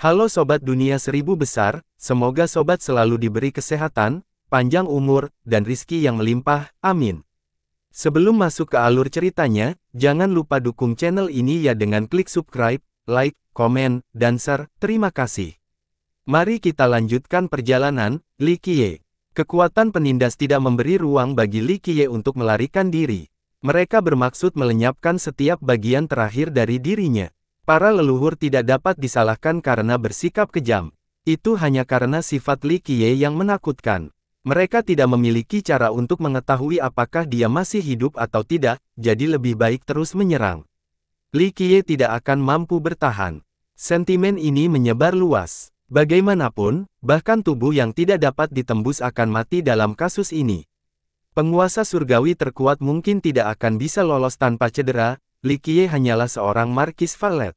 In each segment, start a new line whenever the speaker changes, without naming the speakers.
Halo Sobat Dunia Seribu Besar, semoga Sobat selalu diberi kesehatan, panjang umur, dan rizki yang melimpah, amin. Sebelum masuk ke alur ceritanya, jangan lupa dukung channel ini ya dengan klik subscribe, like, komen, dan share, terima kasih. Mari kita lanjutkan perjalanan, Li Qiye. Kekuatan penindas tidak memberi ruang bagi Li Qiye untuk melarikan diri. Mereka bermaksud melenyapkan setiap bagian terakhir dari dirinya. Para leluhur tidak dapat disalahkan karena bersikap kejam. Itu hanya karena sifat Li Qiye yang menakutkan. Mereka tidak memiliki cara untuk mengetahui apakah dia masih hidup atau tidak, jadi lebih baik terus menyerang. Li Qiye tidak akan mampu bertahan. Sentimen ini menyebar luas. Bagaimanapun, bahkan tubuh yang tidak dapat ditembus akan mati dalam kasus ini. Penguasa surgawi terkuat mungkin tidak akan bisa lolos tanpa cedera, Li Likie hanyalah seorang markis valet.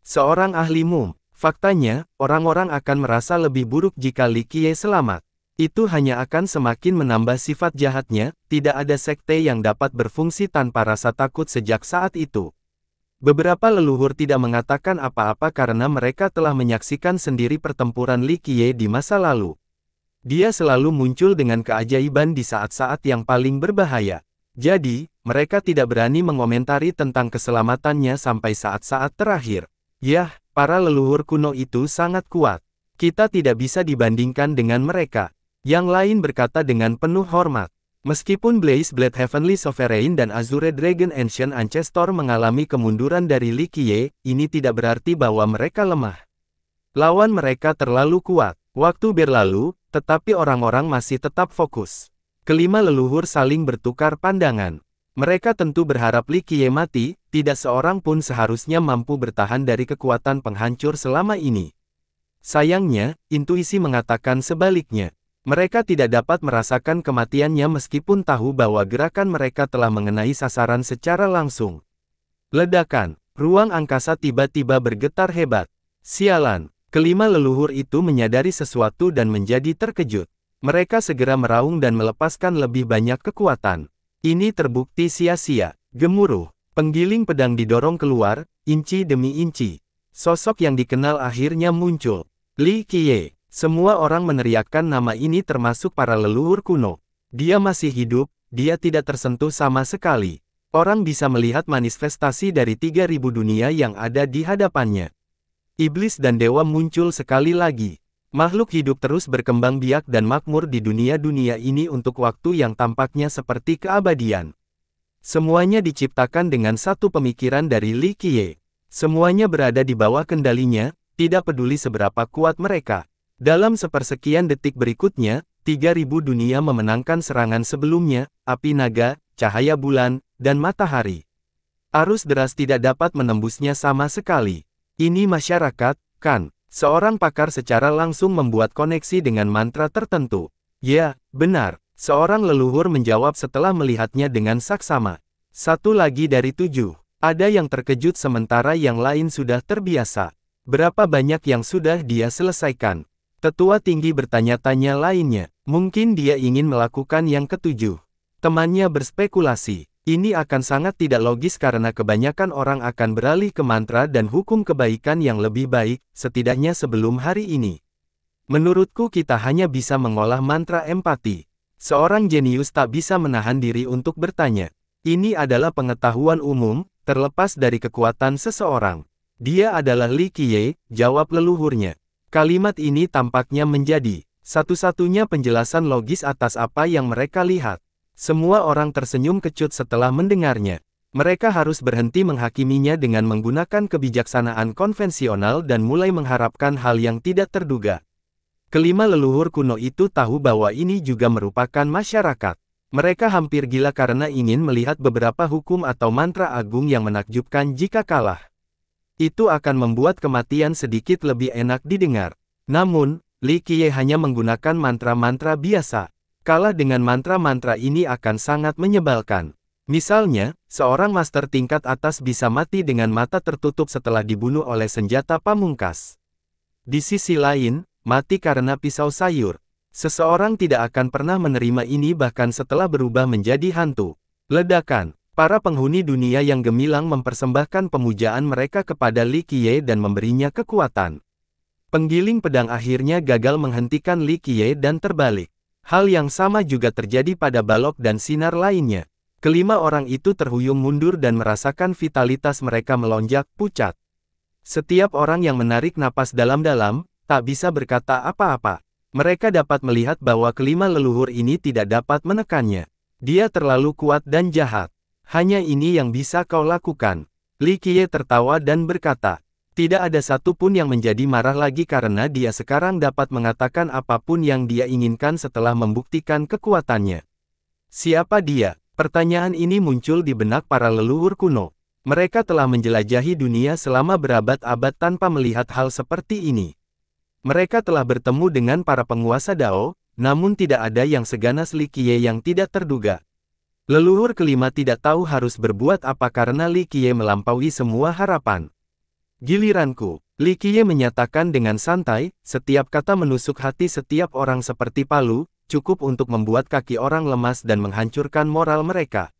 Seorang ahli mum, faktanya, orang-orang akan merasa lebih buruk jika Li Qiye selamat. Itu hanya akan semakin menambah sifat jahatnya, tidak ada sekte yang dapat berfungsi tanpa rasa takut sejak saat itu. Beberapa leluhur tidak mengatakan apa-apa karena mereka telah menyaksikan sendiri pertempuran Li Qiye di masa lalu. Dia selalu muncul dengan keajaiban di saat-saat yang paling berbahaya. Jadi, mereka tidak berani mengomentari tentang keselamatannya sampai saat-saat terakhir. Yah, para leluhur kuno itu sangat kuat. Kita tidak bisa dibandingkan dengan mereka. Yang lain berkata dengan penuh hormat. Meskipun Blaze Blade Heavenly Sovereign dan Azure Dragon Ancient Ancestor mengalami kemunduran dari Likie, ini tidak berarti bahwa mereka lemah. Lawan mereka terlalu kuat. Waktu berlalu, tetapi orang-orang masih tetap fokus. Kelima leluhur saling bertukar pandangan. Mereka tentu berharap Li Qiye mati, tidak seorang pun seharusnya mampu bertahan dari kekuatan penghancur selama ini. Sayangnya, intuisi mengatakan sebaliknya. Mereka tidak dapat merasakan kematiannya meskipun tahu bahwa gerakan mereka telah mengenai sasaran secara langsung. Ledakan, ruang angkasa tiba-tiba bergetar hebat. Sialan, kelima leluhur itu menyadari sesuatu dan menjadi terkejut. Mereka segera meraung dan melepaskan lebih banyak kekuatan. Ini terbukti sia-sia, gemuruh, penggiling pedang didorong keluar, inci demi inci. Sosok yang dikenal akhirnya muncul, Li Qiye. Semua orang meneriakkan nama ini termasuk para leluhur kuno. Dia masih hidup, dia tidak tersentuh sama sekali. Orang bisa melihat manifestasi dari 3000 dunia yang ada di hadapannya. Iblis dan dewa muncul sekali lagi. Makhluk hidup terus berkembang biak dan makmur di dunia-dunia ini untuk waktu yang tampaknya seperti keabadian. Semuanya diciptakan dengan satu pemikiran dari Li Qiye. Semuanya berada di bawah kendalinya, tidak peduli seberapa kuat mereka. Dalam sepersekian detik berikutnya, 3000 dunia memenangkan serangan sebelumnya, api naga, cahaya bulan, dan matahari. Arus deras tidak dapat menembusnya sama sekali. Ini masyarakat, kan? Seorang pakar secara langsung membuat koneksi dengan mantra tertentu. Ya, benar. Seorang leluhur menjawab setelah melihatnya dengan saksama. Satu lagi dari tujuh. Ada yang terkejut sementara yang lain sudah terbiasa. Berapa banyak yang sudah dia selesaikan? Tetua tinggi bertanya-tanya lainnya. Mungkin dia ingin melakukan yang ketujuh. Temannya berspekulasi. Ini akan sangat tidak logis karena kebanyakan orang akan beralih ke mantra dan hukum kebaikan yang lebih baik, setidaknya sebelum hari ini. Menurutku kita hanya bisa mengolah mantra empati. Seorang jenius tak bisa menahan diri untuk bertanya. Ini adalah pengetahuan umum, terlepas dari kekuatan seseorang. Dia adalah Li Qiye, jawab leluhurnya. Kalimat ini tampaknya menjadi satu-satunya penjelasan logis atas apa yang mereka lihat. Semua orang tersenyum kecut setelah mendengarnya. Mereka harus berhenti menghakiminya dengan menggunakan kebijaksanaan konvensional dan mulai mengharapkan hal yang tidak terduga. Kelima leluhur kuno itu tahu bahwa ini juga merupakan masyarakat. Mereka hampir gila karena ingin melihat beberapa hukum atau mantra agung yang menakjubkan jika kalah. Itu akan membuat kematian sedikit lebih enak didengar. Namun, Li Qiye hanya menggunakan mantra-mantra biasa. Kalah dengan mantra-mantra ini akan sangat menyebalkan. Misalnya, seorang master tingkat atas bisa mati dengan mata tertutup setelah dibunuh oleh senjata pamungkas. Di sisi lain, mati karena pisau sayur. Seseorang tidak akan pernah menerima ini bahkan setelah berubah menjadi hantu. Ledakan, para penghuni dunia yang gemilang mempersembahkan pemujaan mereka kepada Li Qiye dan memberinya kekuatan. Penggiling pedang akhirnya gagal menghentikan Li Qiye dan terbalik. Hal yang sama juga terjadi pada balok dan sinar lainnya. Kelima orang itu terhuyung mundur dan merasakan vitalitas mereka melonjak pucat. Setiap orang yang menarik napas dalam-dalam, tak bisa berkata apa-apa. Mereka dapat melihat bahwa kelima leluhur ini tidak dapat menekannya. Dia terlalu kuat dan jahat. Hanya ini yang bisa kau lakukan. Li tertawa dan berkata, tidak ada satupun yang menjadi marah lagi karena dia sekarang dapat mengatakan apapun yang dia inginkan setelah membuktikan kekuatannya. Siapa dia? Pertanyaan ini muncul di benak para leluhur kuno. Mereka telah menjelajahi dunia selama berabad-abad tanpa melihat hal seperti ini. Mereka telah bertemu dengan para penguasa Dao, namun tidak ada yang seganas Li Qiye yang tidak terduga. Leluhur kelima tidak tahu harus berbuat apa karena Li Qiye melampaui semua harapan. Giliranku, Li Qiye menyatakan dengan santai, setiap kata menusuk hati setiap orang seperti palu, cukup untuk membuat kaki orang lemas dan menghancurkan moral mereka.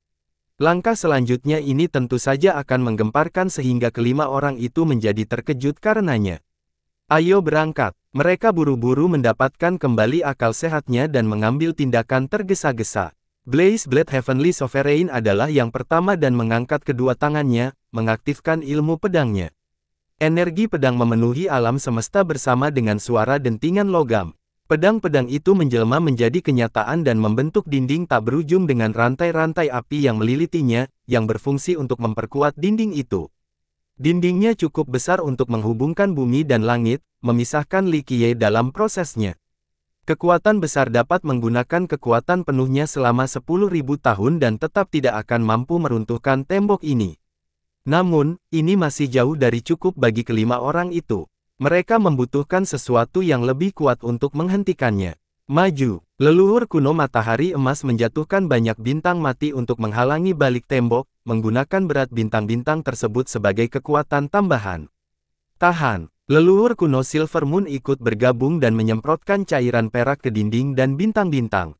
Langkah selanjutnya ini tentu saja akan menggemparkan sehingga kelima orang itu menjadi terkejut karenanya. Ayo berangkat, mereka buru-buru mendapatkan kembali akal sehatnya dan mengambil tindakan tergesa-gesa. Blaze Blade Heavenly Sovereign adalah yang pertama dan mengangkat kedua tangannya, mengaktifkan ilmu pedangnya. Energi pedang memenuhi alam semesta bersama dengan suara dentingan logam. Pedang-pedang itu menjelma menjadi kenyataan dan membentuk dinding tak berujung dengan rantai-rantai api yang melilitinya, yang berfungsi untuk memperkuat dinding itu. Dindingnya cukup besar untuk menghubungkan bumi dan langit, memisahkan Likie dalam prosesnya. Kekuatan besar dapat menggunakan kekuatan penuhnya selama 10.000 tahun dan tetap tidak akan mampu meruntuhkan tembok ini. Namun, ini masih jauh dari cukup bagi kelima orang itu. Mereka membutuhkan sesuatu yang lebih kuat untuk menghentikannya. Maju, leluhur kuno matahari emas menjatuhkan banyak bintang mati untuk menghalangi balik tembok, menggunakan berat bintang-bintang tersebut sebagai kekuatan tambahan. Tahan, leluhur kuno Silver Moon ikut bergabung dan menyemprotkan cairan perak ke dinding dan bintang-bintang.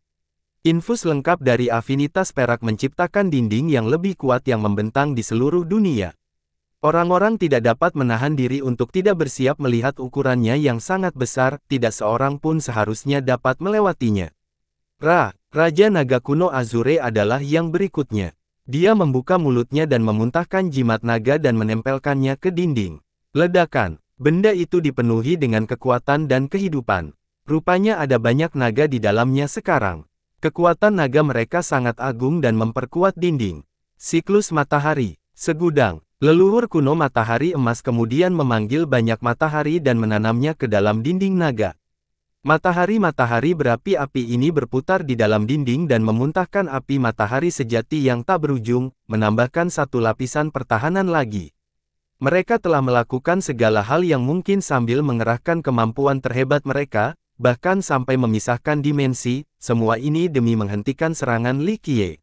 Infus lengkap dari afinitas perak menciptakan dinding yang lebih kuat yang membentang di seluruh dunia. Orang-orang tidak dapat menahan diri untuk tidak bersiap melihat ukurannya yang sangat besar, tidak seorang pun seharusnya dapat melewatinya. Ra, Raja Naga Kuno Azure adalah yang berikutnya. Dia membuka mulutnya dan memuntahkan jimat naga dan menempelkannya ke dinding. Ledakan, benda itu dipenuhi dengan kekuatan dan kehidupan. Rupanya ada banyak naga di dalamnya sekarang. Kekuatan naga mereka sangat agung dan memperkuat dinding. Siklus matahari, segudang, leluhur kuno matahari emas kemudian memanggil banyak matahari dan menanamnya ke dalam dinding naga. Matahari-matahari berapi-api ini berputar di dalam dinding dan memuntahkan api matahari sejati yang tak berujung, menambahkan satu lapisan pertahanan lagi. Mereka telah melakukan segala hal yang mungkin sambil mengerahkan kemampuan terhebat mereka, bahkan sampai memisahkan dimensi, semua ini demi menghentikan serangan Li Qiye.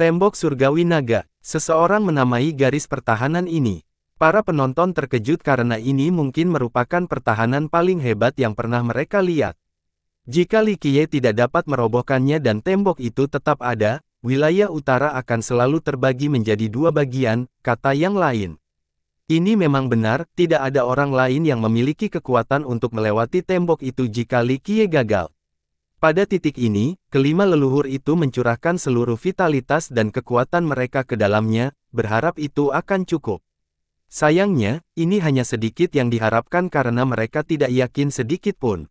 Tembok surgawi naga, seseorang menamai garis pertahanan ini. Para penonton terkejut karena ini mungkin merupakan pertahanan paling hebat yang pernah mereka lihat. Jika Li Qiye tidak dapat merobohkannya dan tembok itu tetap ada, wilayah utara akan selalu terbagi menjadi dua bagian, kata yang lain. Ini memang benar, tidak ada orang lain yang memiliki kekuatan untuk melewati tembok itu jika Li Qiye gagal. Pada titik ini, kelima leluhur itu mencurahkan seluruh vitalitas dan kekuatan mereka ke dalamnya, berharap itu akan cukup. Sayangnya, ini hanya sedikit yang diharapkan karena mereka tidak yakin sedikit pun.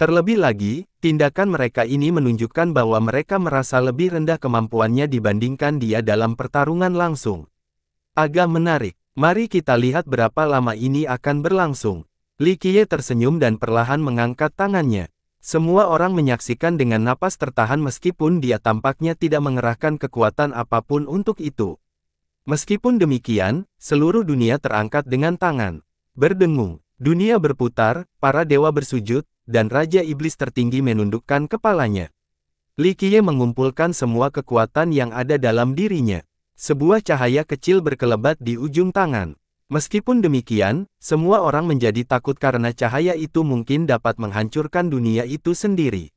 Terlebih lagi, tindakan mereka ini menunjukkan bahwa mereka merasa lebih rendah kemampuannya dibandingkan dia dalam pertarungan langsung. Agak menarik. Mari kita lihat berapa lama ini akan berlangsung. Li Qiye tersenyum dan perlahan mengangkat tangannya. Semua orang menyaksikan dengan napas tertahan meskipun dia tampaknya tidak mengerahkan kekuatan apapun untuk itu. Meskipun demikian, seluruh dunia terangkat dengan tangan. Berdengung, dunia berputar, para dewa bersujud, dan Raja Iblis tertinggi menundukkan kepalanya. Li Qiye mengumpulkan semua kekuatan yang ada dalam dirinya. Sebuah cahaya kecil berkelebat di ujung tangan. Meskipun demikian, semua orang menjadi takut karena cahaya itu mungkin dapat menghancurkan dunia itu sendiri.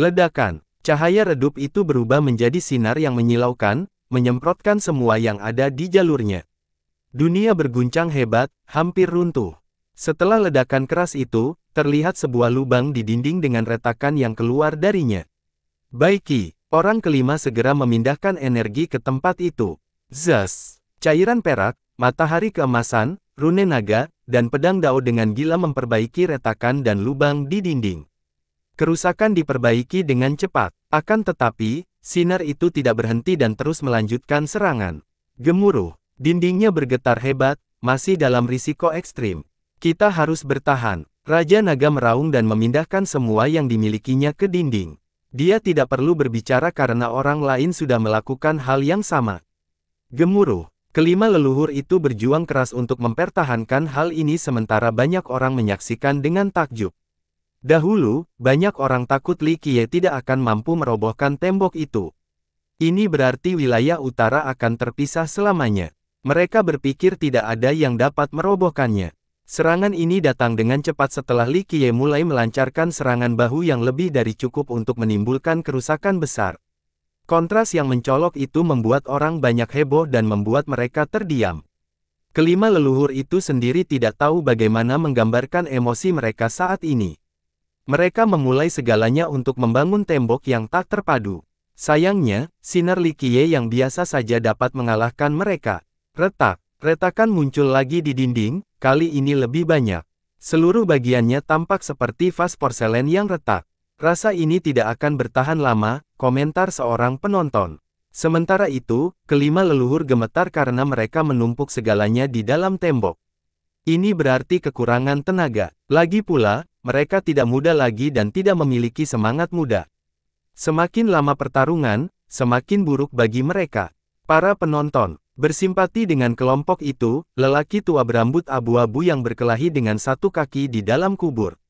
Ledakan, cahaya redup itu berubah menjadi sinar yang menyilaukan, menyemprotkan semua yang ada di jalurnya. Dunia berguncang hebat, hampir runtuh. Setelah ledakan keras itu, terlihat sebuah lubang di dinding dengan retakan yang keluar darinya. Baiki, Orang kelima segera memindahkan energi ke tempat itu. Zas, Cairan perak, matahari keemasan, rune naga, dan pedang dao dengan gila memperbaiki retakan dan lubang di dinding. Kerusakan diperbaiki dengan cepat. Akan tetapi, sinar itu tidak berhenti dan terus melanjutkan serangan. Gemuruh. Dindingnya bergetar hebat, masih dalam risiko ekstrim. Kita harus bertahan. Raja Naga meraung dan memindahkan semua yang dimilikinya ke dinding. Dia tidak perlu berbicara karena orang lain sudah melakukan hal yang sama. Gemuruh, kelima leluhur itu berjuang keras untuk mempertahankan hal ini sementara banyak orang menyaksikan dengan takjub. Dahulu, banyak orang takut Li Qiye tidak akan mampu merobohkan tembok itu. Ini berarti wilayah utara akan terpisah selamanya. Mereka berpikir tidak ada yang dapat merobohkannya. Serangan ini datang dengan cepat setelah Li Qiye mulai melancarkan serangan bahu yang lebih dari cukup untuk menimbulkan kerusakan besar. Kontras yang mencolok itu membuat orang banyak heboh dan membuat mereka terdiam. Kelima leluhur itu sendiri tidak tahu bagaimana menggambarkan emosi mereka saat ini. Mereka memulai segalanya untuk membangun tembok yang tak terpadu. Sayangnya, sinar Li Qiye yang biasa saja dapat mengalahkan mereka. Retak, retakan muncul lagi di dinding, kali ini lebih banyak. Seluruh bagiannya tampak seperti vas porselen yang retak. Rasa ini tidak akan bertahan lama, komentar seorang penonton. Sementara itu, kelima leluhur gemetar karena mereka menumpuk segalanya di dalam tembok. Ini berarti kekurangan tenaga. Lagi pula, mereka tidak muda lagi dan tidak memiliki semangat muda. Semakin lama pertarungan, semakin buruk bagi mereka. Para penonton, Bersimpati dengan kelompok itu, lelaki tua berambut abu-abu yang berkelahi dengan satu kaki di dalam kubur.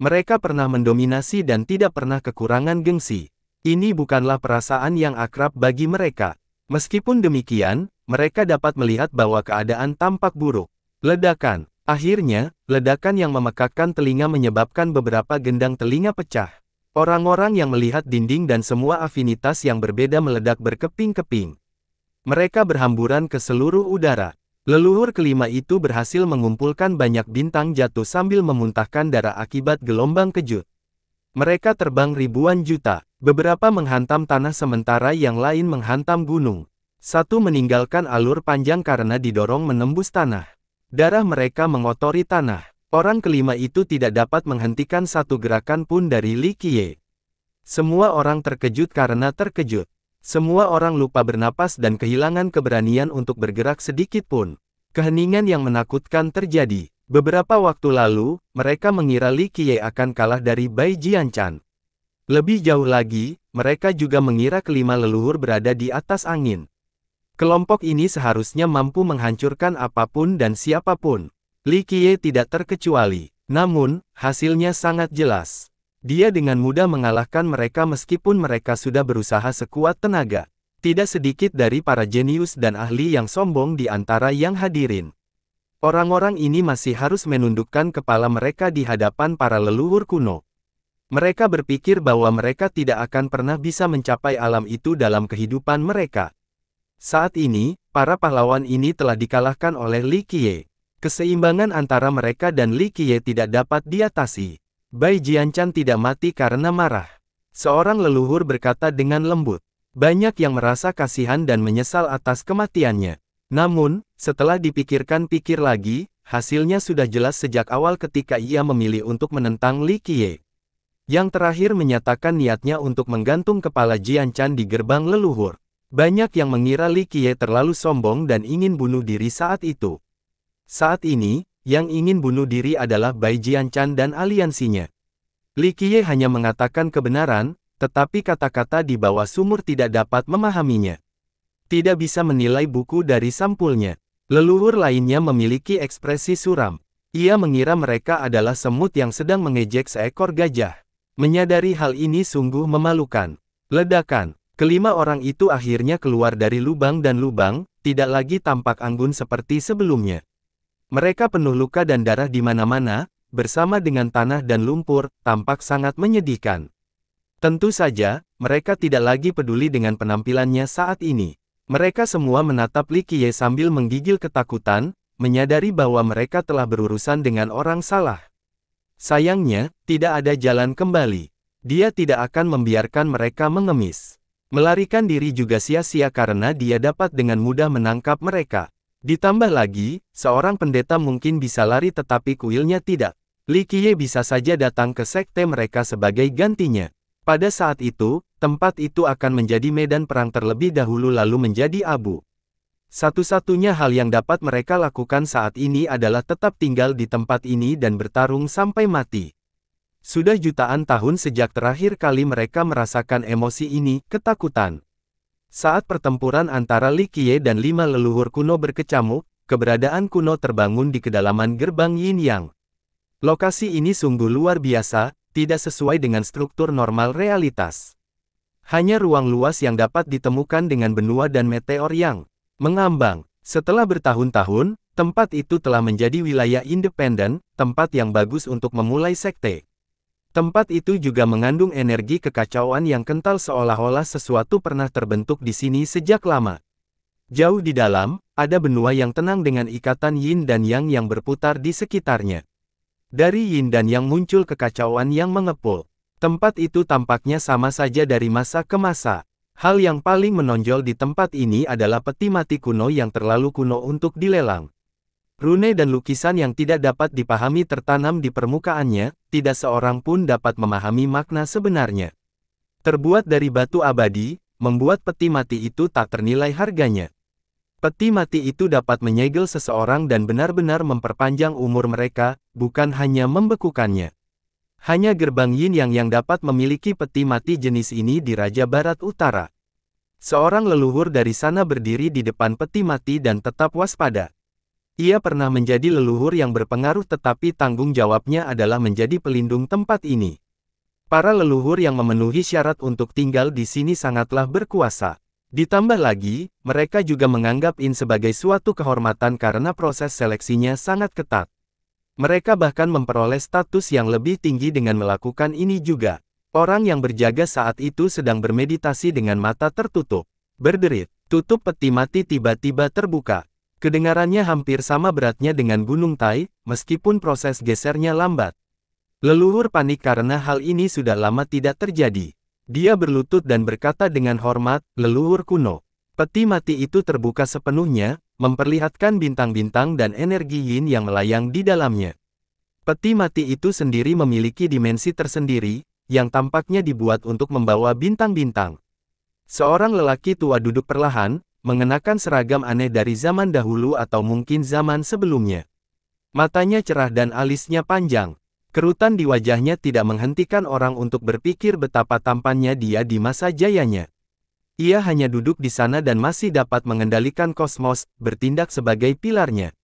Mereka pernah mendominasi dan tidak pernah kekurangan gengsi. Ini bukanlah perasaan yang akrab bagi mereka. Meskipun demikian, mereka dapat melihat bahwa keadaan tampak buruk. Ledakan. Akhirnya, ledakan yang memekakkan telinga menyebabkan beberapa gendang telinga pecah. Orang-orang yang melihat dinding dan semua afinitas yang berbeda meledak berkeping-keping. Mereka berhamburan ke seluruh udara. Leluhur kelima itu berhasil mengumpulkan banyak bintang jatuh sambil memuntahkan darah akibat gelombang kejut. Mereka terbang ribuan juta, beberapa menghantam tanah sementara yang lain menghantam gunung. Satu meninggalkan alur panjang karena didorong menembus tanah. Darah mereka mengotori tanah. Orang kelima itu tidak dapat menghentikan satu gerakan pun dari Li Qiye. Semua orang terkejut karena terkejut. Semua orang lupa bernapas dan kehilangan keberanian untuk bergerak sedikit pun. Keheningan yang menakutkan terjadi. Beberapa waktu lalu, mereka mengira Li Qiye akan kalah dari Bai Jianchan. Lebih jauh lagi, mereka juga mengira kelima leluhur berada di atas angin. Kelompok ini seharusnya mampu menghancurkan apapun dan siapapun. Li Qiye tidak terkecuali. Namun, hasilnya sangat jelas. Dia dengan mudah mengalahkan mereka meskipun mereka sudah berusaha sekuat tenaga. Tidak sedikit dari para jenius dan ahli yang sombong di antara yang hadirin. Orang-orang ini masih harus menundukkan kepala mereka di hadapan para leluhur kuno. Mereka berpikir bahwa mereka tidak akan pernah bisa mencapai alam itu dalam kehidupan mereka. Saat ini, para pahlawan ini telah dikalahkan oleh Li Qiye. Keseimbangan antara mereka dan Li Qiye tidak dapat diatasi. Bai Jianchan tidak mati karena marah. Seorang leluhur berkata dengan lembut. Banyak yang merasa kasihan dan menyesal atas kematiannya. Namun, setelah dipikirkan-pikir lagi, hasilnya sudah jelas sejak awal ketika ia memilih untuk menentang Li Qiye. Yang terakhir menyatakan niatnya untuk menggantung kepala Jianchan di gerbang leluhur. Banyak yang mengira Li Qiye terlalu sombong dan ingin bunuh diri saat itu. Saat ini, yang ingin bunuh diri adalah Bai Jianchan dan aliansinya. Li Qiye hanya mengatakan kebenaran, tetapi kata-kata di bawah sumur tidak dapat memahaminya. Tidak bisa menilai buku dari sampulnya. Leluhur lainnya memiliki ekspresi suram. Ia mengira mereka adalah semut yang sedang mengejek seekor gajah. Menyadari hal ini sungguh memalukan. Ledakan. Kelima orang itu akhirnya keluar dari lubang dan lubang, tidak lagi tampak anggun seperti sebelumnya. Mereka penuh luka dan darah di mana-mana, bersama dengan tanah dan lumpur, tampak sangat menyedihkan. Tentu saja, mereka tidak lagi peduli dengan penampilannya saat ini. Mereka semua menatap Li Qiye sambil menggigil ketakutan, menyadari bahwa mereka telah berurusan dengan orang salah. Sayangnya, tidak ada jalan kembali. Dia tidak akan membiarkan mereka mengemis. Melarikan diri juga sia-sia karena dia dapat dengan mudah menangkap mereka. Ditambah lagi, seorang pendeta mungkin bisa lari tetapi kuilnya tidak. Li Qiye bisa saja datang ke sekte mereka sebagai gantinya. Pada saat itu, tempat itu akan menjadi medan perang terlebih dahulu lalu menjadi abu. Satu-satunya hal yang dapat mereka lakukan saat ini adalah tetap tinggal di tempat ini dan bertarung sampai mati. Sudah jutaan tahun sejak terakhir kali mereka merasakan emosi ini, ketakutan. Saat pertempuran antara Li Qiye dan lima leluhur kuno berkecamuk, keberadaan kuno terbangun di kedalaman gerbang Yin Yang. Lokasi ini sungguh luar biasa, tidak sesuai dengan struktur normal realitas. Hanya ruang luas yang dapat ditemukan dengan benua dan meteor yang mengambang. Setelah bertahun-tahun, tempat itu telah menjadi wilayah independen, tempat yang bagus untuk memulai sekte. Tempat itu juga mengandung energi kekacauan yang kental seolah-olah sesuatu pernah terbentuk di sini sejak lama. Jauh di dalam, ada benua yang tenang dengan ikatan yin dan yang yang berputar di sekitarnya. Dari yin dan yang muncul kekacauan yang mengepul. Tempat itu tampaknya sama saja dari masa ke masa. Hal yang paling menonjol di tempat ini adalah peti mati kuno yang terlalu kuno untuk dilelang. Rune dan lukisan yang tidak dapat dipahami tertanam di permukaannya, tidak seorang pun dapat memahami makna sebenarnya. Terbuat dari batu abadi, membuat peti mati itu tak ternilai harganya. Peti mati itu dapat menyegel seseorang dan benar-benar memperpanjang umur mereka, bukan hanya membekukannya. Hanya gerbang Yin Yang yang dapat memiliki peti mati jenis ini di Raja Barat Utara. Seorang leluhur dari sana berdiri di depan peti mati dan tetap waspada. Ia pernah menjadi leluhur yang berpengaruh tetapi tanggung jawabnya adalah menjadi pelindung tempat ini. Para leluhur yang memenuhi syarat untuk tinggal di sini sangatlah berkuasa. Ditambah lagi, mereka juga menganggap In sebagai suatu kehormatan karena proses seleksinya sangat ketat. Mereka bahkan memperoleh status yang lebih tinggi dengan melakukan ini juga. Orang yang berjaga saat itu sedang bermeditasi dengan mata tertutup. Berderit, tutup peti mati tiba-tiba terbuka. Kedengarannya hampir sama beratnya dengan Gunung Tai, meskipun proses gesernya lambat. Leluhur panik karena hal ini sudah lama tidak terjadi. Dia berlutut dan berkata dengan hormat, leluhur kuno. Peti mati itu terbuka sepenuhnya, memperlihatkan bintang-bintang dan energi yin yang melayang di dalamnya. Peti mati itu sendiri memiliki dimensi tersendiri, yang tampaknya dibuat untuk membawa bintang-bintang. Seorang lelaki tua duduk perlahan, mengenakan seragam aneh dari zaman dahulu atau mungkin zaman sebelumnya. Matanya cerah dan alisnya panjang. Kerutan di wajahnya tidak menghentikan orang untuk berpikir betapa tampannya dia di masa jayanya. Ia hanya duduk di sana dan masih dapat mengendalikan kosmos, bertindak sebagai pilarnya.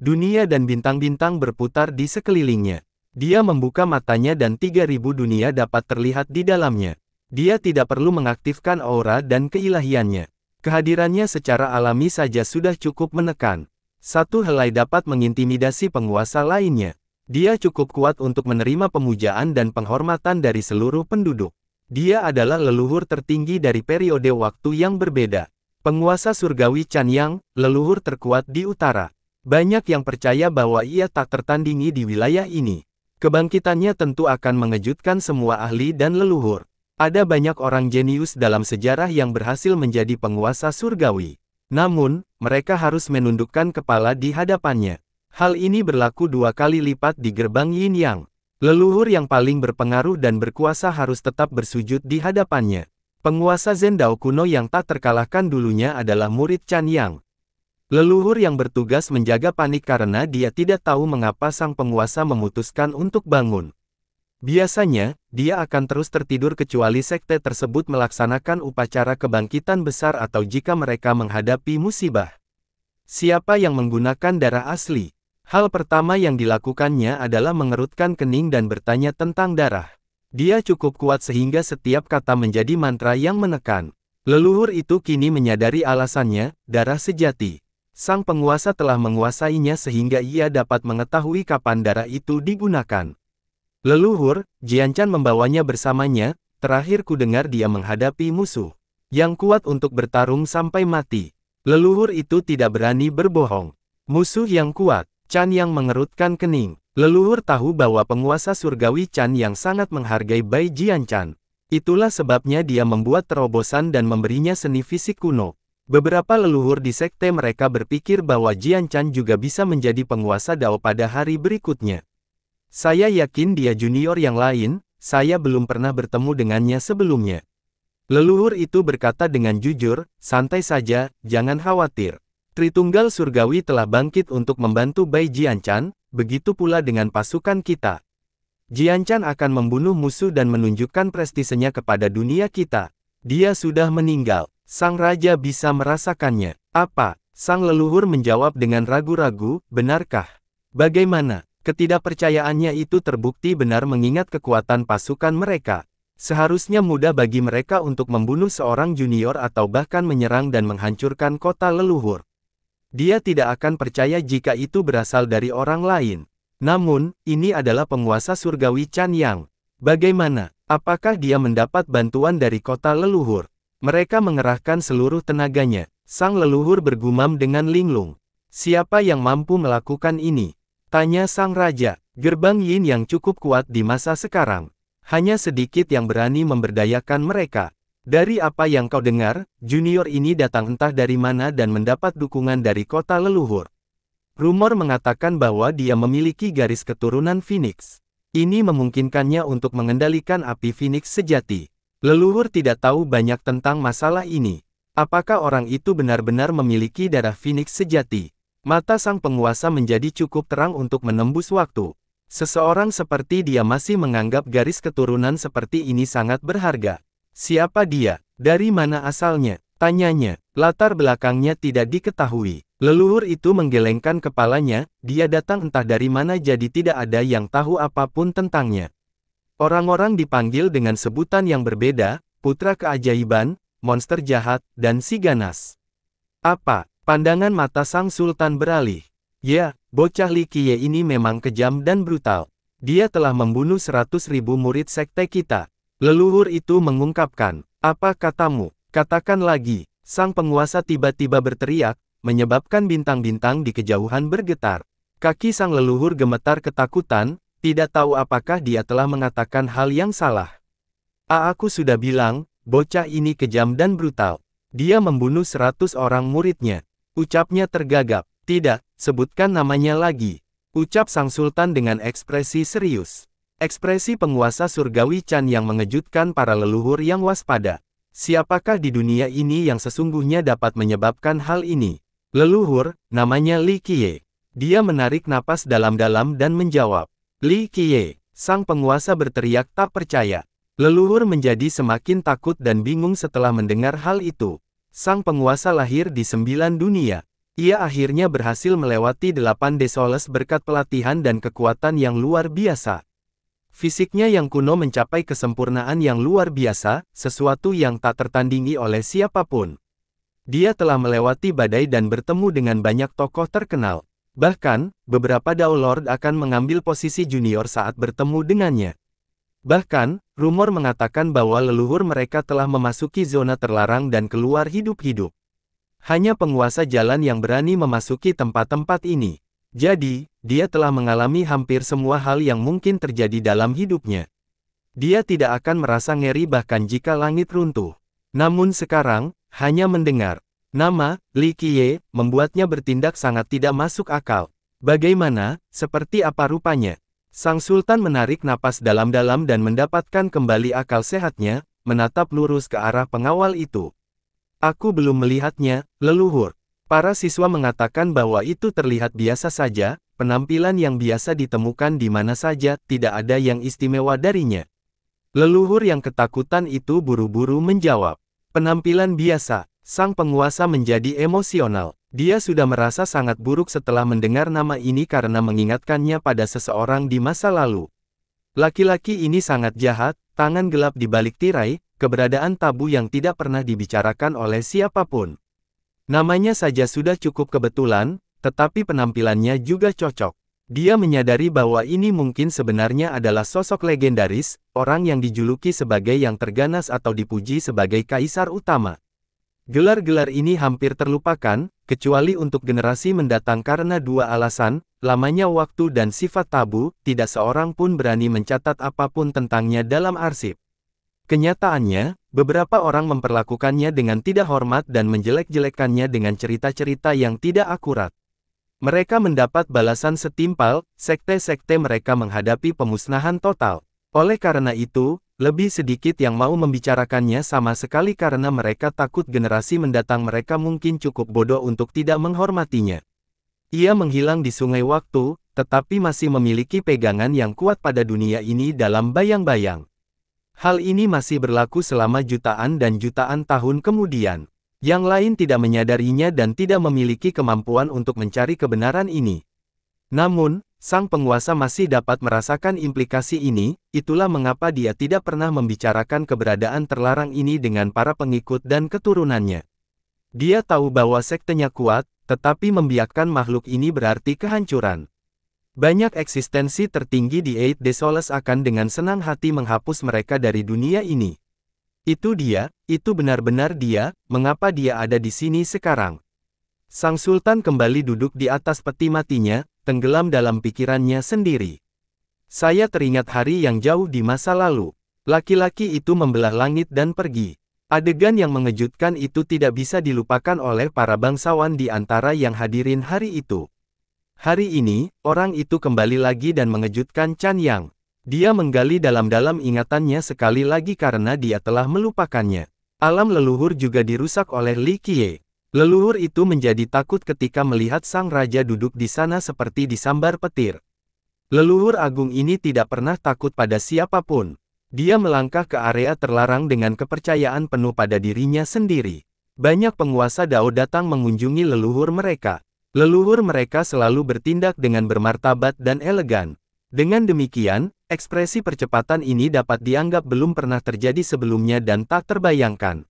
Dunia dan bintang-bintang berputar di sekelilingnya. Dia membuka matanya dan 3000 dunia dapat terlihat di dalamnya. Dia tidak perlu mengaktifkan aura dan keilahiannya. Kehadirannya secara alami saja sudah cukup menekan. Satu helai dapat mengintimidasi penguasa lainnya. Dia cukup kuat untuk menerima pemujaan dan penghormatan dari seluruh penduduk. Dia adalah leluhur tertinggi dari periode waktu yang berbeda. Penguasa surgawi Yang, leluhur terkuat di utara. Banyak yang percaya bahwa ia tak tertandingi di wilayah ini. Kebangkitannya tentu akan mengejutkan semua ahli dan leluhur. Ada banyak orang jenius dalam sejarah yang berhasil menjadi penguasa surgawi. Namun, mereka harus menundukkan kepala di hadapannya. Hal ini berlaku dua kali lipat di gerbang yin yang. Leluhur yang paling berpengaruh dan berkuasa harus tetap bersujud di hadapannya. Penguasa Zendao kuno yang tak terkalahkan dulunya adalah murid Chan Yang. Leluhur yang bertugas menjaga panik karena dia tidak tahu mengapa sang penguasa memutuskan untuk bangun. Biasanya, dia akan terus tertidur kecuali sekte tersebut melaksanakan upacara kebangkitan besar atau jika mereka menghadapi musibah. Siapa yang menggunakan darah asli? Hal pertama yang dilakukannya adalah mengerutkan kening dan bertanya tentang darah. Dia cukup kuat sehingga setiap kata menjadi mantra yang menekan. Leluhur itu kini menyadari alasannya, darah sejati. Sang penguasa telah menguasainya sehingga ia dapat mengetahui kapan darah itu digunakan. Leluhur, Jianchan membawanya bersamanya, terakhir ku dengar dia menghadapi musuh. Yang kuat untuk bertarung sampai mati. Leluhur itu tidak berani berbohong. Musuh yang kuat, Chan yang mengerutkan kening. Leluhur tahu bahwa penguasa surgawi Chan yang sangat menghargai Bai Jianchan. Itulah sebabnya dia membuat terobosan dan memberinya seni fisik kuno. Beberapa leluhur di sekte mereka berpikir bahwa Jianchan juga bisa menjadi penguasa Dao pada hari berikutnya. Saya yakin dia junior yang lain, saya belum pernah bertemu dengannya sebelumnya. Leluhur itu berkata dengan jujur, santai saja, jangan khawatir. Tritunggal Surgawi telah bangkit untuk membantu Bai Jianchan, begitu pula dengan pasukan kita. Jianchan akan membunuh musuh dan menunjukkan prestisenya kepada dunia kita. Dia sudah meninggal. Sang Raja bisa merasakannya. Apa? Sang leluhur menjawab dengan ragu-ragu, benarkah? Bagaimana? Ketidakpercayaannya itu terbukti benar mengingat kekuatan pasukan mereka. Seharusnya mudah bagi mereka untuk membunuh seorang junior atau bahkan menyerang dan menghancurkan kota leluhur. Dia tidak akan percaya jika itu berasal dari orang lain. Namun, ini adalah penguasa surgawi Chan Yang. Bagaimana? Apakah dia mendapat bantuan dari kota leluhur? Mereka mengerahkan seluruh tenaganya. Sang leluhur bergumam dengan linglung. Siapa yang mampu melakukan ini? Tanya sang raja, gerbang yin yang cukup kuat di masa sekarang. Hanya sedikit yang berani memberdayakan mereka. Dari apa yang kau dengar, junior ini datang entah dari mana dan mendapat dukungan dari kota leluhur. Rumor mengatakan bahwa dia memiliki garis keturunan Phoenix. Ini memungkinkannya untuk mengendalikan api Phoenix sejati. Leluhur tidak tahu banyak tentang masalah ini. Apakah orang itu benar-benar memiliki darah Phoenix sejati? Mata sang penguasa menjadi cukup terang untuk menembus waktu. Seseorang seperti dia masih menganggap garis keturunan seperti ini sangat berharga. Siapa dia? Dari mana asalnya? Tanyanya. Latar belakangnya tidak diketahui. Leluhur itu menggelengkan kepalanya, dia datang entah dari mana jadi tidak ada yang tahu apapun tentangnya. Orang-orang dipanggil dengan sebutan yang berbeda, putra keajaiban, monster jahat, dan si ganas. Apa, Pandangan mata sang sultan beralih. Ya, bocah Li Qiye ini memang kejam dan brutal. Dia telah membunuh seratus ribu murid sekte kita. Leluhur itu mengungkapkan, apa katamu? Katakan lagi, sang penguasa tiba-tiba berteriak, menyebabkan bintang-bintang di kejauhan bergetar. Kaki sang leluhur gemetar ketakutan, tidak tahu apakah dia telah mengatakan hal yang salah. A aku sudah bilang, bocah ini kejam dan brutal. Dia membunuh seratus orang muridnya. Ucapnya tergagap. Tidak, sebutkan namanya lagi. Ucap sang sultan dengan ekspresi serius. Ekspresi penguasa surgawi Chan yang mengejutkan para leluhur yang waspada. Siapakah di dunia ini yang sesungguhnya dapat menyebabkan hal ini? Leluhur, namanya Li Qiye. Dia menarik napas dalam-dalam dan menjawab. Li Qiye, sang penguasa berteriak tak percaya. Leluhur menjadi semakin takut dan bingung setelah mendengar hal itu. Sang penguasa lahir di sembilan dunia. Ia akhirnya berhasil melewati delapan desoles berkat pelatihan dan kekuatan yang luar biasa. Fisiknya yang kuno mencapai kesempurnaan yang luar biasa, sesuatu yang tak tertandingi oleh siapapun. Dia telah melewati badai dan bertemu dengan banyak tokoh terkenal. Bahkan, beberapa Dao Lord akan mengambil posisi junior saat bertemu dengannya. Bahkan, Rumor mengatakan bahwa leluhur mereka telah memasuki zona terlarang dan keluar hidup-hidup. Hanya penguasa jalan yang berani memasuki tempat-tempat ini. Jadi, dia telah mengalami hampir semua hal yang mungkin terjadi dalam hidupnya. Dia tidak akan merasa ngeri bahkan jika langit runtuh. Namun sekarang, hanya mendengar. Nama, Li Qiye, membuatnya bertindak sangat tidak masuk akal. Bagaimana, seperti apa rupanya? Sang Sultan menarik napas dalam-dalam dan mendapatkan kembali akal sehatnya, menatap lurus ke arah pengawal itu. Aku belum melihatnya, leluhur. Para siswa mengatakan bahwa itu terlihat biasa saja, penampilan yang biasa ditemukan di mana saja, tidak ada yang istimewa darinya. Leluhur yang ketakutan itu buru-buru menjawab. Penampilan biasa, sang penguasa menjadi emosional. Dia sudah merasa sangat buruk setelah mendengar nama ini karena mengingatkannya pada seseorang di masa lalu. Laki-laki ini sangat jahat, tangan gelap di balik tirai, keberadaan tabu yang tidak pernah dibicarakan oleh siapapun. Namanya saja sudah cukup kebetulan, tetapi penampilannya juga cocok. Dia menyadari bahwa ini mungkin sebenarnya adalah sosok legendaris, orang yang dijuluki sebagai yang terganas atau dipuji sebagai kaisar utama. Gelar-gelar ini hampir terlupakan, kecuali untuk generasi mendatang karena dua alasan, lamanya waktu dan sifat tabu, tidak seorang pun berani mencatat apapun tentangnya dalam arsip. Kenyataannya, beberapa orang memperlakukannya dengan tidak hormat dan menjelek-jelekannya dengan cerita-cerita yang tidak akurat. Mereka mendapat balasan setimpal, sekte-sekte mereka menghadapi pemusnahan total. Oleh karena itu, lebih sedikit yang mau membicarakannya sama sekali karena mereka takut generasi mendatang mereka mungkin cukup bodoh untuk tidak menghormatinya. Ia menghilang di sungai waktu, tetapi masih memiliki pegangan yang kuat pada dunia ini dalam bayang-bayang. Hal ini masih berlaku selama jutaan dan jutaan tahun kemudian. Yang lain tidak menyadarinya dan tidak memiliki kemampuan untuk mencari kebenaran ini. Namun, Sang penguasa masih dapat merasakan implikasi ini, itulah mengapa dia tidak pernah membicarakan keberadaan terlarang ini dengan para pengikut dan keturunannya. Dia tahu bahwa sektenya kuat, tetapi membiarkan makhluk ini berarti kehancuran. Banyak eksistensi tertinggi di Eight Desolus akan dengan senang hati menghapus mereka dari dunia ini. Itu dia, itu benar-benar dia, mengapa dia ada di sini sekarang. Sang Sultan kembali duduk di atas peti matinya, tenggelam dalam pikirannya sendiri. Saya teringat hari yang jauh di masa lalu. Laki-laki itu membelah langit dan pergi. Adegan yang mengejutkan itu tidak bisa dilupakan oleh para bangsawan di antara yang hadirin hari itu. Hari ini, orang itu kembali lagi dan mengejutkan Chan Yang. Dia menggali dalam-dalam ingatannya sekali lagi karena dia telah melupakannya. Alam leluhur juga dirusak oleh Li Qiye. Leluhur itu menjadi takut ketika melihat sang raja duduk di sana seperti disambar petir. Leluhur agung ini tidak pernah takut pada siapapun. Dia melangkah ke area terlarang dengan kepercayaan penuh pada dirinya sendiri. Banyak penguasa Dao datang mengunjungi leluhur mereka. Leluhur mereka selalu bertindak dengan bermartabat dan elegan. Dengan demikian, ekspresi percepatan ini dapat dianggap belum pernah terjadi sebelumnya dan tak terbayangkan.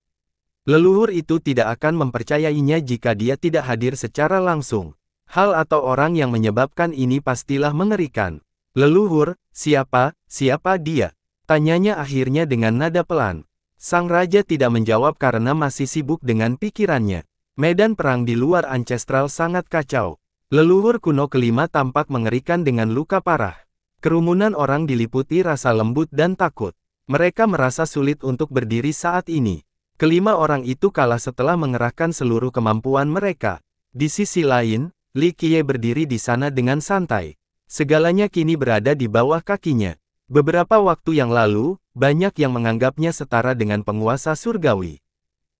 Leluhur itu tidak akan mempercayainya jika dia tidak hadir secara langsung. Hal atau orang yang menyebabkan ini pastilah mengerikan. Leluhur, siapa, siapa dia? Tanyanya akhirnya dengan nada pelan. Sang Raja tidak menjawab karena masih sibuk dengan pikirannya. Medan perang di luar ancestral sangat kacau. Leluhur kuno kelima tampak mengerikan dengan luka parah. Kerumunan orang diliputi rasa lembut dan takut. Mereka merasa sulit untuk berdiri saat ini. Kelima orang itu kalah setelah mengerahkan seluruh kemampuan mereka. Di sisi lain, Li Qiye berdiri di sana dengan santai. Segalanya kini berada di bawah kakinya. Beberapa waktu yang lalu, banyak yang menganggapnya setara dengan penguasa surgawi.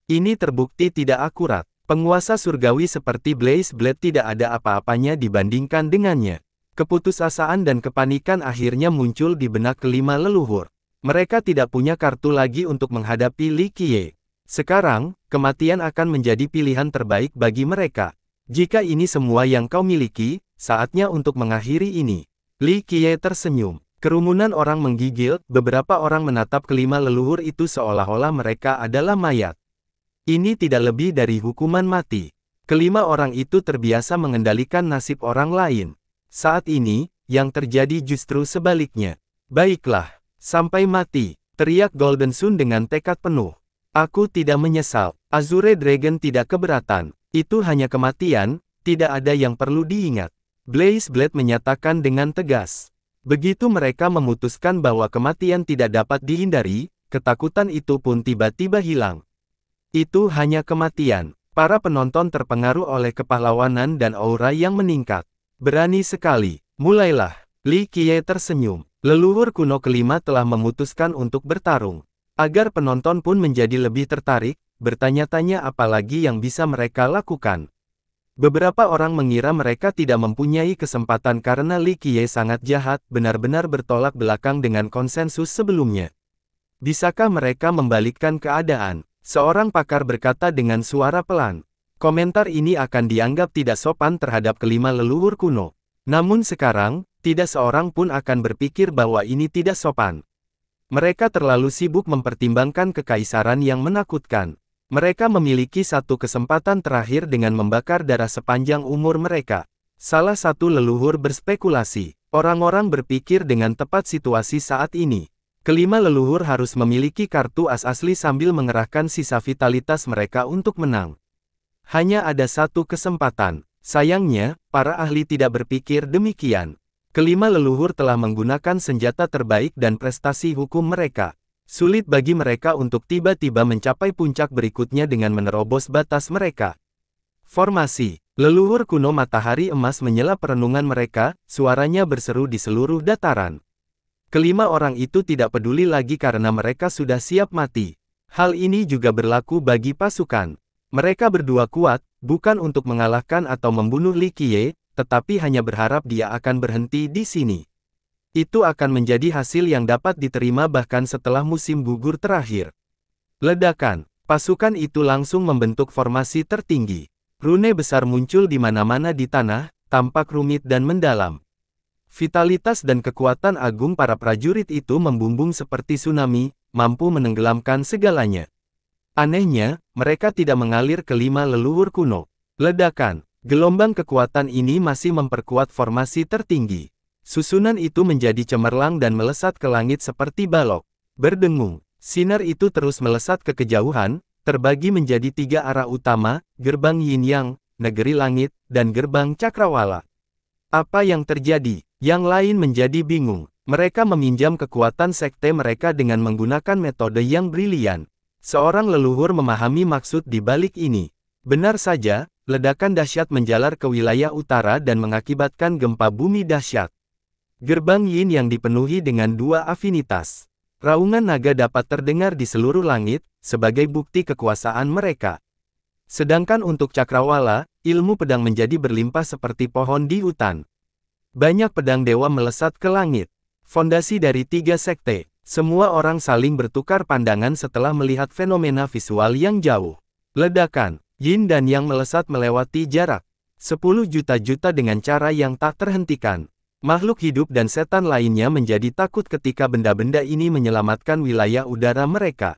Ini terbukti tidak akurat. Penguasa surgawi seperti Blaze Blade tidak ada apa-apanya dibandingkan dengannya. Keputusasaan dan kepanikan akhirnya muncul di benak kelima leluhur. Mereka tidak punya kartu lagi untuk menghadapi Li Qiye. Sekarang, kematian akan menjadi pilihan terbaik bagi mereka. Jika ini semua yang kau miliki, saatnya untuk mengakhiri ini. Li Qiye tersenyum. Kerumunan orang menggigil, beberapa orang menatap kelima leluhur itu seolah-olah mereka adalah mayat. Ini tidak lebih dari hukuman mati. Kelima orang itu terbiasa mengendalikan nasib orang lain. Saat ini, yang terjadi justru sebaliknya. Baiklah, sampai mati, teriak Golden Sun dengan tekad penuh. Aku tidak menyesal. Azure Dragon tidak keberatan. Itu hanya kematian, tidak ada yang perlu diingat. Blaze Blade menyatakan dengan tegas. Begitu mereka memutuskan bahwa kematian tidak dapat dihindari, ketakutan itu pun tiba-tiba hilang. Itu hanya kematian. Para penonton terpengaruh oleh kepahlawanan dan aura yang meningkat. Berani sekali. Mulailah. Li Qiye tersenyum. Leluhur kuno kelima telah memutuskan untuk bertarung. Agar penonton pun menjadi lebih tertarik, bertanya-tanya apa lagi yang bisa mereka lakukan. Beberapa orang mengira mereka tidak mempunyai kesempatan karena Li Qiye sangat jahat, benar-benar bertolak belakang dengan konsensus sebelumnya. Bisakah mereka membalikkan keadaan? Seorang pakar berkata dengan suara pelan. Komentar ini akan dianggap tidak sopan terhadap kelima leluhur kuno. Namun sekarang, tidak seorang pun akan berpikir bahwa ini tidak sopan. Mereka terlalu sibuk mempertimbangkan kekaisaran yang menakutkan. Mereka memiliki satu kesempatan terakhir dengan membakar darah sepanjang umur mereka. Salah satu leluhur berspekulasi, orang-orang berpikir dengan tepat situasi saat ini. Kelima leluhur harus memiliki kartu as asli sambil mengerahkan sisa vitalitas mereka untuk menang. Hanya ada satu kesempatan. Sayangnya, para ahli tidak berpikir demikian. Kelima leluhur telah menggunakan senjata terbaik dan prestasi hukum mereka. Sulit bagi mereka untuk tiba-tiba mencapai puncak berikutnya dengan menerobos batas mereka. Formasi Leluhur kuno matahari emas menyela perenungan mereka, suaranya berseru di seluruh dataran. Kelima orang itu tidak peduli lagi karena mereka sudah siap mati. Hal ini juga berlaku bagi pasukan. Mereka berdua kuat, bukan untuk mengalahkan atau membunuh Li Qiye, tetapi hanya berharap dia akan berhenti di sini. Itu akan menjadi hasil yang dapat diterima bahkan setelah musim gugur terakhir. Ledakan, pasukan itu langsung membentuk formasi tertinggi. Rune besar muncul di mana-mana di tanah, tampak rumit dan mendalam. Vitalitas dan kekuatan agung para prajurit itu membumbung seperti tsunami, mampu menenggelamkan segalanya. Anehnya, mereka tidak mengalir ke lima leluhur kuno. Ledakan, Gelombang kekuatan ini masih memperkuat formasi tertinggi. Susunan itu menjadi cemerlang dan melesat ke langit seperti balok. Berdengung, sinar itu terus melesat ke kejauhan, terbagi menjadi tiga arah utama, gerbang yin yang, negeri langit, dan gerbang cakrawala. Apa yang terjadi? Yang lain menjadi bingung. Mereka meminjam kekuatan sekte mereka dengan menggunakan metode yang brilian. Seorang leluhur memahami maksud di balik ini. Benar saja, Ledakan dahsyat menjalar ke wilayah utara dan mengakibatkan gempa bumi dahsyat. Gerbang Yin yang dipenuhi dengan dua afinitas. Raungan naga dapat terdengar di seluruh langit, sebagai bukti kekuasaan mereka. Sedangkan untuk cakrawala, ilmu pedang menjadi berlimpah seperti pohon di hutan. Banyak pedang dewa melesat ke langit. Fondasi dari tiga sekte, semua orang saling bertukar pandangan setelah melihat fenomena visual yang jauh. Ledakan, Yin dan yang melesat melewati jarak 10 juta-juta dengan cara yang tak terhentikan. Makhluk hidup dan setan lainnya menjadi takut ketika benda-benda ini menyelamatkan wilayah udara mereka.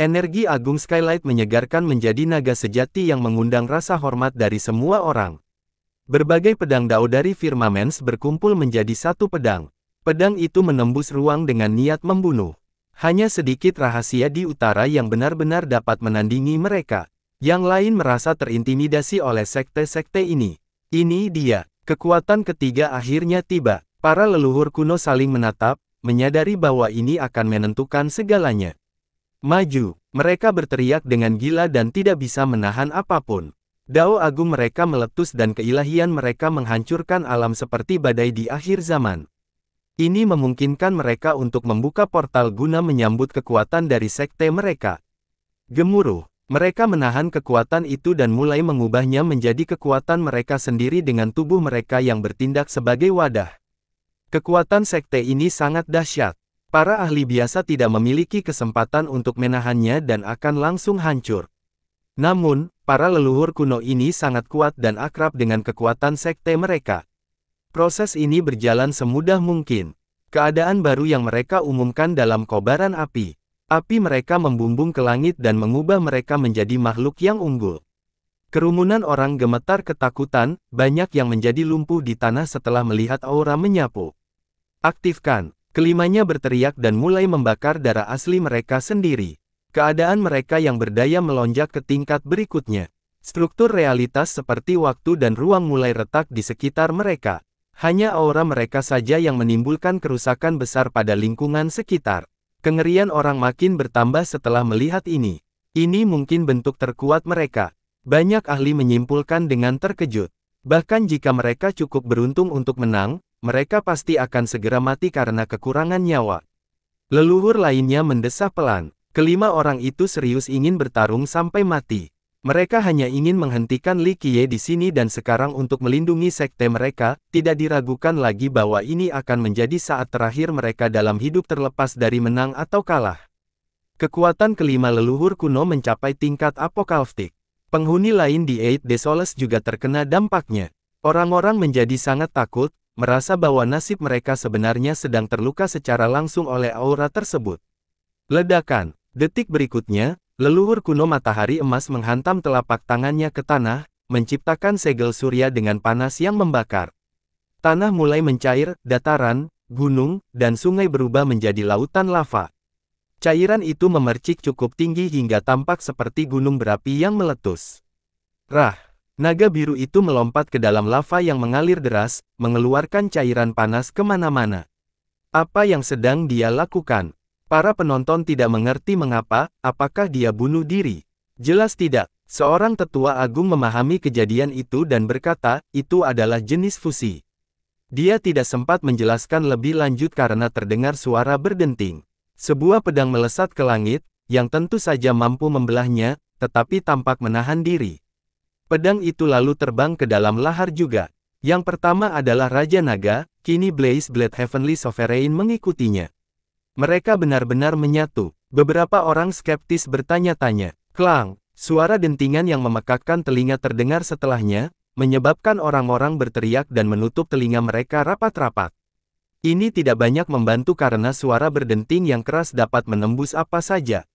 Energi agung Skylight menyegarkan menjadi naga sejati yang mengundang rasa hormat dari semua orang. Berbagai pedang dao dari firmamens berkumpul menjadi satu pedang. Pedang itu menembus ruang dengan niat membunuh. Hanya sedikit rahasia di utara yang benar-benar dapat menandingi mereka. Yang lain merasa terintimidasi oleh sekte-sekte ini. Ini dia, kekuatan ketiga akhirnya tiba. Para leluhur kuno saling menatap, menyadari bahwa ini akan menentukan segalanya. Maju, mereka berteriak dengan gila dan tidak bisa menahan apapun. Dao agung mereka meletus dan keilahian mereka menghancurkan alam seperti badai di akhir zaman. Ini memungkinkan mereka untuk membuka portal guna menyambut kekuatan dari sekte mereka. Gemuruh, mereka menahan kekuatan itu dan mulai mengubahnya menjadi kekuatan mereka sendiri dengan tubuh mereka yang bertindak sebagai wadah. Kekuatan sekte ini sangat dahsyat. Para ahli biasa tidak memiliki kesempatan untuk menahannya dan akan langsung hancur. Namun, para leluhur kuno ini sangat kuat dan akrab dengan kekuatan sekte mereka. Proses ini berjalan semudah mungkin. Keadaan baru yang mereka umumkan dalam kobaran api. Api mereka membumbung ke langit dan mengubah mereka menjadi makhluk yang unggul. Kerumunan orang gemetar ketakutan, banyak yang menjadi lumpuh di tanah setelah melihat aura menyapu. Aktifkan, kelimanya berteriak dan mulai membakar darah asli mereka sendiri. Keadaan mereka yang berdaya melonjak ke tingkat berikutnya. Struktur realitas seperti waktu dan ruang mulai retak di sekitar mereka. Hanya aura mereka saja yang menimbulkan kerusakan besar pada lingkungan sekitar. Kengerian orang makin bertambah setelah melihat ini. Ini mungkin bentuk terkuat mereka. Banyak ahli menyimpulkan dengan terkejut. Bahkan jika mereka cukup beruntung untuk menang, mereka pasti akan segera mati karena kekurangan nyawa. Leluhur lainnya mendesah pelan. Kelima orang itu serius ingin bertarung sampai mati. Mereka hanya ingin menghentikan Li Qiye di sini dan sekarang untuk melindungi sekte mereka, tidak diragukan lagi bahwa ini akan menjadi saat terakhir mereka dalam hidup terlepas dari menang atau kalah. Kekuatan kelima leluhur kuno mencapai tingkat apokalftik. Penghuni lain di Eight Desoles juga terkena dampaknya. Orang-orang menjadi sangat takut, merasa bahwa nasib mereka sebenarnya sedang terluka secara langsung oleh aura tersebut. Ledakan. Detik berikutnya, Leluhur kuno matahari emas menghantam telapak tangannya ke tanah, menciptakan segel surya dengan panas yang membakar. Tanah mulai mencair, dataran, gunung, dan sungai berubah menjadi lautan lava. Cairan itu memercik cukup tinggi hingga tampak seperti gunung berapi yang meletus. Rah! Naga biru itu melompat ke dalam lava yang mengalir deras, mengeluarkan cairan panas kemana-mana. Apa yang sedang dia lakukan? Para penonton tidak mengerti mengapa, apakah dia bunuh diri. Jelas tidak, seorang tetua agung memahami kejadian itu dan berkata, itu adalah jenis fusi. Dia tidak sempat menjelaskan lebih lanjut karena terdengar suara berdenting. Sebuah pedang melesat ke langit, yang tentu saja mampu membelahnya, tetapi tampak menahan diri. Pedang itu lalu terbang ke dalam lahar juga. Yang pertama adalah Raja Naga, kini Blaze Blade Heavenly Sovereign mengikutinya. Mereka benar-benar menyatu. Beberapa orang skeptis bertanya-tanya. Klang, suara dentingan yang memekakkan telinga terdengar setelahnya, menyebabkan orang-orang berteriak dan menutup telinga mereka rapat-rapat. Ini tidak banyak membantu karena suara berdenting yang keras dapat menembus apa saja.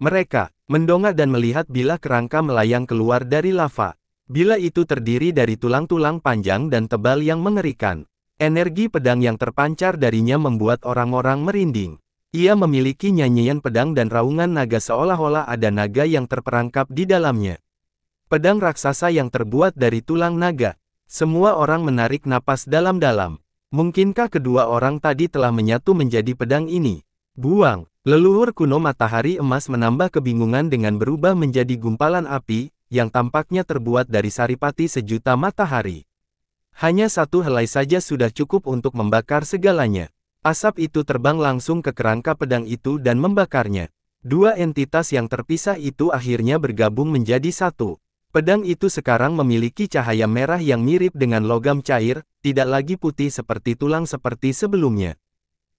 Mereka mendongak dan melihat bila kerangka melayang keluar dari lava. Bila itu terdiri dari tulang-tulang panjang dan tebal yang mengerikan. Energi pedang yang terpancar darinya membuat orang-orang merinding. Ia memiliki nyanyian pedang dan raungan naga seolah-olah ada naga yang terperangkap di dalamnya. Pedang raksasa yang terbuat dari tulang naga. Semua orang menarik napas dalam-dalam. Mungkinkah kedua orang tadi telah menyatu menjadi pedang ini? Buang, leluhur kuno matahari emas menambah kebingungan dengan berubah menjadi gumpalan api, yang tampaknya terbuat dari saripati sejuta matahari. Hanya satu helai saja sudah cukup untuk membakar segalanya. Asap itu terbang langsung ke kerangka pedang itu dan membakarnya. Dua entitas yang terpisah itu akhirnya bergabung menjadi satu. Pedang itu sekarang memiliki cahaya merah yang mirip dengan logam cair, tidak lagi putih seperti tulang seperti sebelumnya.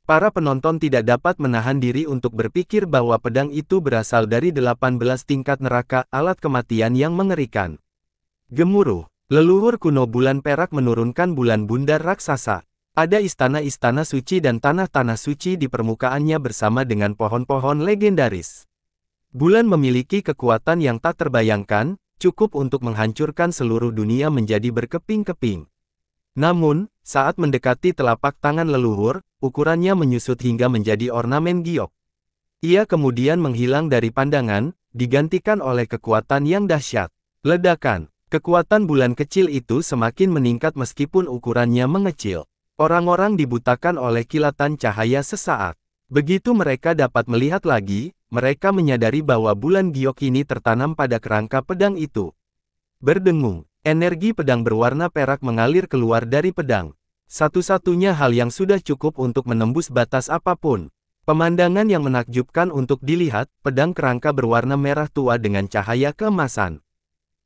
Para penonton tidak dapat menahan diri untuk berpikir bahwa pedang itu berasal dari 18 tingkat neraka, alat kematian yang mengerikan. Gemuruh. Leluhur kuno bulan perak menurunkan bulan bundar raksasa. Ada istana-istana suci dan tanah-tanah suci di permukaannya bersama dengan pohon-pohon legendaris. Bulan memiliki kekuatan yang tak terbayangkan, cukup untuk menghancurkan seluruh dunia menjadi berkeping-keping. Namun, saat mendekati telapak tangan leluhur, ukurannya menyusut hingga menjadi ornamen giok. Ia kemudian menghilang dari pandangan, digantikan oleh kekuatan yang dahsyat. Ledakan Kekuatan bulan kecil itu semakin meningkat meskipun ukurannya mengecil. Orang-orang dibutakan oleh kilatan cahaya sesaat. Begitu mereka dapat melihat lagi, mereka menyadari bahwa bulan giok ini tertanam pada kerangka pedang itu. Berdengung, energi pedang berwarna perak mengalir keluar dari pedang. Satu-satunya hal yang sudah cukup untuk menembus batas apapun. Pemandangan yang menakjubkan untuk dilihat, pedang kerangka berwarna merah tua dengan cahaya keemasan.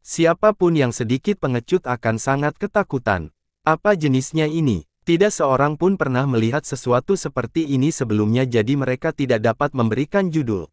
Siapapun yang sedikit pengecut akan sangat ketakutan. Apa jenisnya ini? Tidak seorang pun pernah melihat sesuatu seperti ini sebelumnya jadi mereka tidak dapat memberikan judul.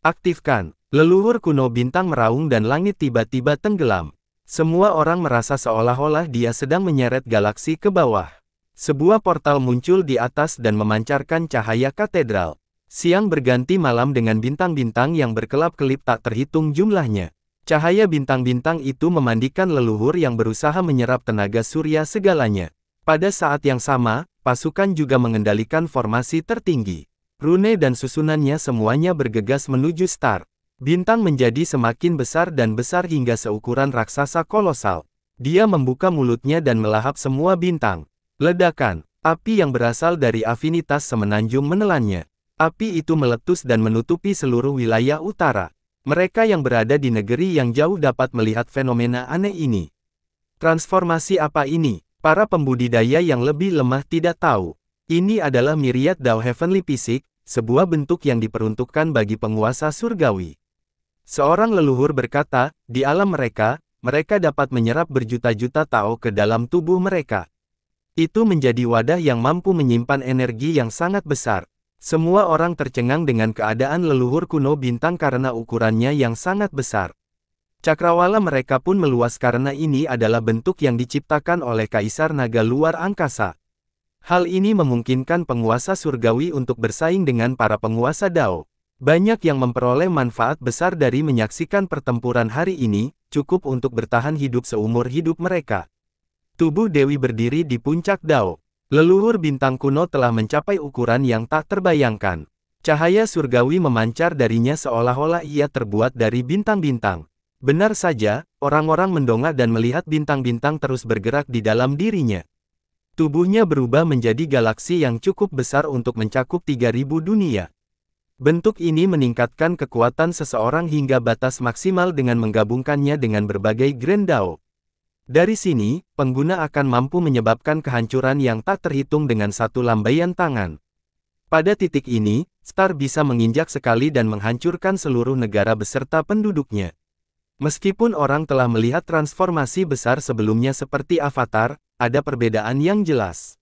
Aktifkan, leluhur kuno bintang meraung dan langit tiba-tiba tenggelam. Semua orang merasa seolah-olah dia sedang menyeret galaksi ke bawah. Sebuah portal muncul di atas dan memancarkan cahaya katedral. Siang berganti malam dengan bintang-bintang yang berkelap-kelip tak terhitung jumlahnya. Cahaya bintang-bintang itu memandikan leluhur yang berusaha menyerap tenaga surya segalanya. Pada saat yang sama, pasukan juga mengendalikan formasi tertinggi. Rune dan susunannya semuanya bergegas menuju star. Bintang menjadi semakin besar dan besar hingga seukuran raksasa kolosal. Dia membuka mulutnya dan melahap semua bintang. Ledakan, api yang berasal dari afinitas semenanjung menelannya. Api itu meletus dan menutupi seluruh wilayah utara. Mereka yang berada di negeri yang jauh dapat melihat fenomena aneh ini. Transformasi apa ini? Para pembudidaya yang lebih lemah tidak tahu. Ini adalah miriat Dao Heavenly Pisik, sebuah bentuk yang diperuntukkan bagi penguasa surgawi. Seorang leluhur berkata, di alam mereka, mereka dapat menyerap berjuta-juta tao ke dalam tubuh mereka. Itu menjadi wadah yang mampu menyimpan energi yang sangat besar. Semua orang tercengang dengan keadaan leluhur kuno bintang karena ukurannya yang sangat besar. Cakrawala mereka pun meluas karena ini adalah bentuk yang diciptakan oleh Kaisar Naga luar angkasa. Hal ini memungkinkan penguasa surgawi untuk bersaing dengan para penguasa Dao. Banyak yang memperoleh manfaat besar dari menyaksikan pertempuran hari ini, cukup untuk bertahan hidup seumur hidup mereka. Tubuh Dewi berdiri di puncak Dao. Leluhur bintang kuno telah mencapai ukuran yang tak terbayangkan. Cahaya surgawi memancar darinya seolah-olah ia terbuat dari bintang-bintang. Benar saja, orang-orang mendongak dan melihat bintang-bintang terus bergerak di dalam dirinya. Tubuhnya berubah menjadi galaksi yang cukup besar untuk mencakup 3000 dunia. Bentuk ini meningkatkan kekuatan seseorang hingga batas maksimal dengan menggabungkannya dengan berbagai Grand dari sini, pengguna akan mampu menyebabkan kehancuran yang tak terhitung dengan satu lambaian tangan. Pada titik ini, Star bisa menginjak sekali dan menghancurkan seluruh negara beserta penduduknya. Meskipun orang telah melihat transformasi besar sebelumnya seperti Avatar, ada perbedaan yang jelas.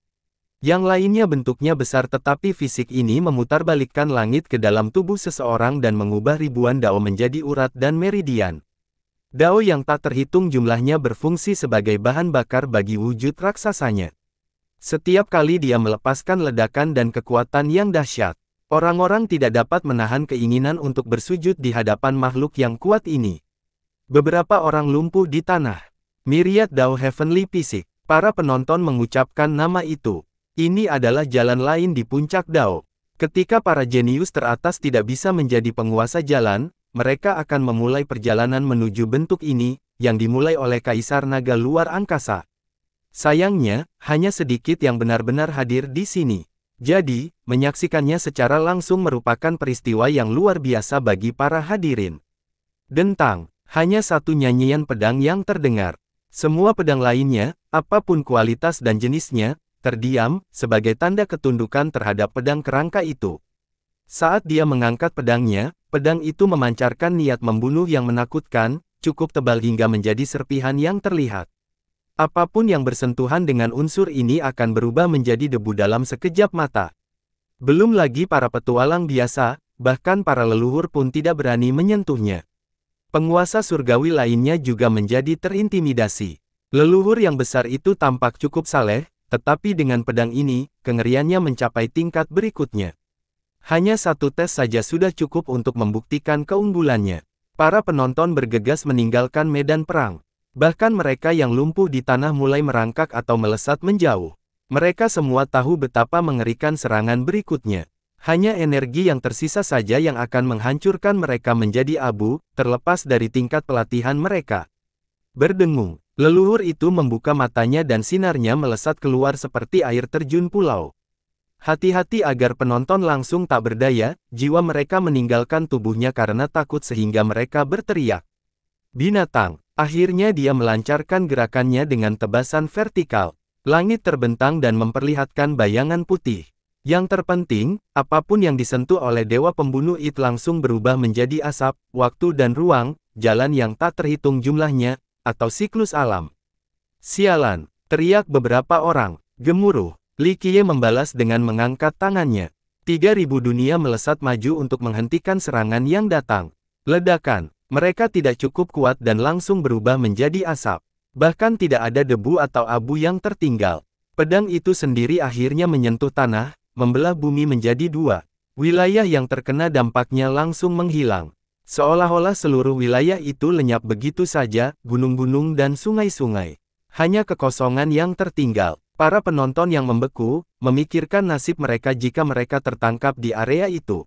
Yang lainnya bentuknya besar tetapi fisik ini memutarbalikkan langit ke dalam tubuh seseorang dan mengubah ribuan dao menjadi urat dan meridian. Dao yang tak terhitung jumlahnya berfungsi sebagai bahan bakar bagi wujud raksasanya. Setiap kali dia melepaskan ledakan dan kekuatan yang dahsyat, orang-orang tidak dapat menahan keinginan untuk bersujud di hadapan makhluk yang kuat ini. Beberapa orang lumpuh di tanah. Miriat Dao Heavenly Pisik, para penonton mengucapkan nama itu. Ini adalah jalan lain di puncak Dao. Ketika para jenius teratas tidak bisa menjadi penguasa jalan, mereka akan memulai perjalanan menuju bentuk ini, yang dimulai oleh Kaisar Naga luar angkasa. Sayangnya, hanya sedikit yang benar-benar hadir di sini. Jadi, menyaksikannya secara langsung merupakan peristiwa yang luar biasa bagi para hadirin. Dentang, hanya satu nyanyian pedang yang terdengar. Semua pedang lainnya, apapun kualitas dan jenisnya, terdiam, sebagai tanda ketundukan terhadap pedang kerangka itu. Saat dia mengangkat pedangnya, Pedang itu memancarkan niat membunuh yang menakutkan, cukup tebal hingga menjadi serpihan yang terlihat. Apapun yang bersentuhan dengan unsur ini akan berubah menjadi debu dalam sekejap mata. Belum lagi para petualang biasa, bahkan para leluhur pun tidak berani menyentuhnya. Penguasa surgawi lainnya juga menjadi terintimidasi. Leluhur yang besar itu tampak cukup saleh, tetapi dengan pedang ini, kengeriannya mencapai tingkat berikutnya. Hanya satu tes saja sudah cukup untuk membuktikan keunggulannya. Para penonton bergegas meninggalkan medan perang. Bahkan mereka yang lumpuh di tanah mulai merangkak atau melesat menjauh. Mereka semua tahu betapa mengerikan serangan berikutnya. Hanya energi yang tersisa saja yang akan menghancurkan mereka menjadi abu, terlepas dari tingkat pelatihan mereka. Berdengung, leluhur itu membuka matanya dan sinarnya melesat keluar seperti air terjun pulau. Hati-hati agar penonton langsung tak berdaya, jiwa mereka meninggalkan tubuhnya karena takut sehingga mereka berteriak. Binatang, akhirnya dia melancarkan gerakannya dengan tebasan vertikal. Langit terbentang dan memperlihatkan bayangan putih. Yang terpenting, apapun yang disentuh oleh Dewa Pembunuh It langsung berubah menjadi asap, waktu dan ruang, jalan yang tak terhitung jumlahnya, atau siklus alam. Sialan, teriak beberapa orang, gemuruh. Li Qiye membalas dengan mengangkat tangannya. 3000 dunia melesat maju untuk menghentikan serangan yang datang. Ledakan, mereka tidak cukup kuat dan langsung berubah menjadi asap. Bahkan tidak ada debu atau abu yang tertinggal. Pedang itu sendiri akhirnya menyentuh tanah, membelah bumi menjadi dua. Wilayah yang terkena dampaknya langsung menghilang. Seolah-olah seluruh wilayah itu lenyap begitu saja, gunung-gunung dan sungai-sungai. Hanya kekosongan yang tertinggal. Para penonton yang membeku, memikirkan nasib mereka jika mereka tertangkap di area itu.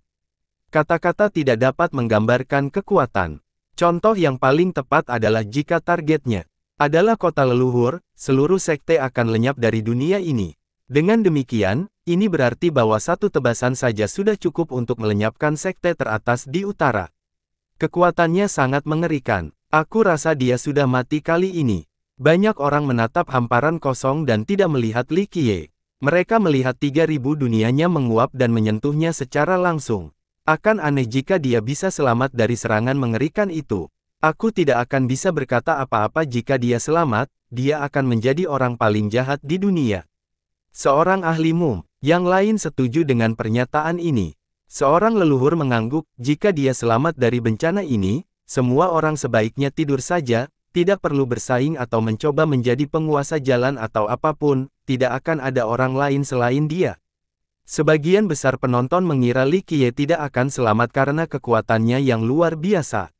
Kata-kata tidak dapat menggambarkan kekuatan. Contoh yang paling tepat adalah jika targetnya adalah kota leluhur, seluruh sekte akan lenyap dari dunia ini. Dengan demikian, ini berarti bahwa satu tebasan saja sudah cukup untuk melenyapkan sekte teratas di utara. Kekuatannya sangat mengerikan. Aku rasa dia sudah mati kali ini. Banyak orang menatap hamparan kosong dan tidak melihat Li Qiye. Mereka melihat 3000 dunianya menguap dan menyentuhnya secara langsung. Akan aneh jika dia bisa selamat dari serangan mengerikan itu. Aku tidak akan bisa berkata apa-apa jika dia selamat, dia akan menjadi orang paling jahat di dunia. Seorang ahli mum, yang lain setuju dengan pernyataan ini. Seorang leluhur mengangguk, jika dia selamat dari bencana ini, semua orang sebaiknya tidur saja, tidak perlu bersaing atau mencoba menjadi penguasa jalan atau apapun, tidak akan ada orang lain selain dia. Sebagian besar penonton mengira Li Qiye tidak akan selamat karena kekuatannya yang luar biasa.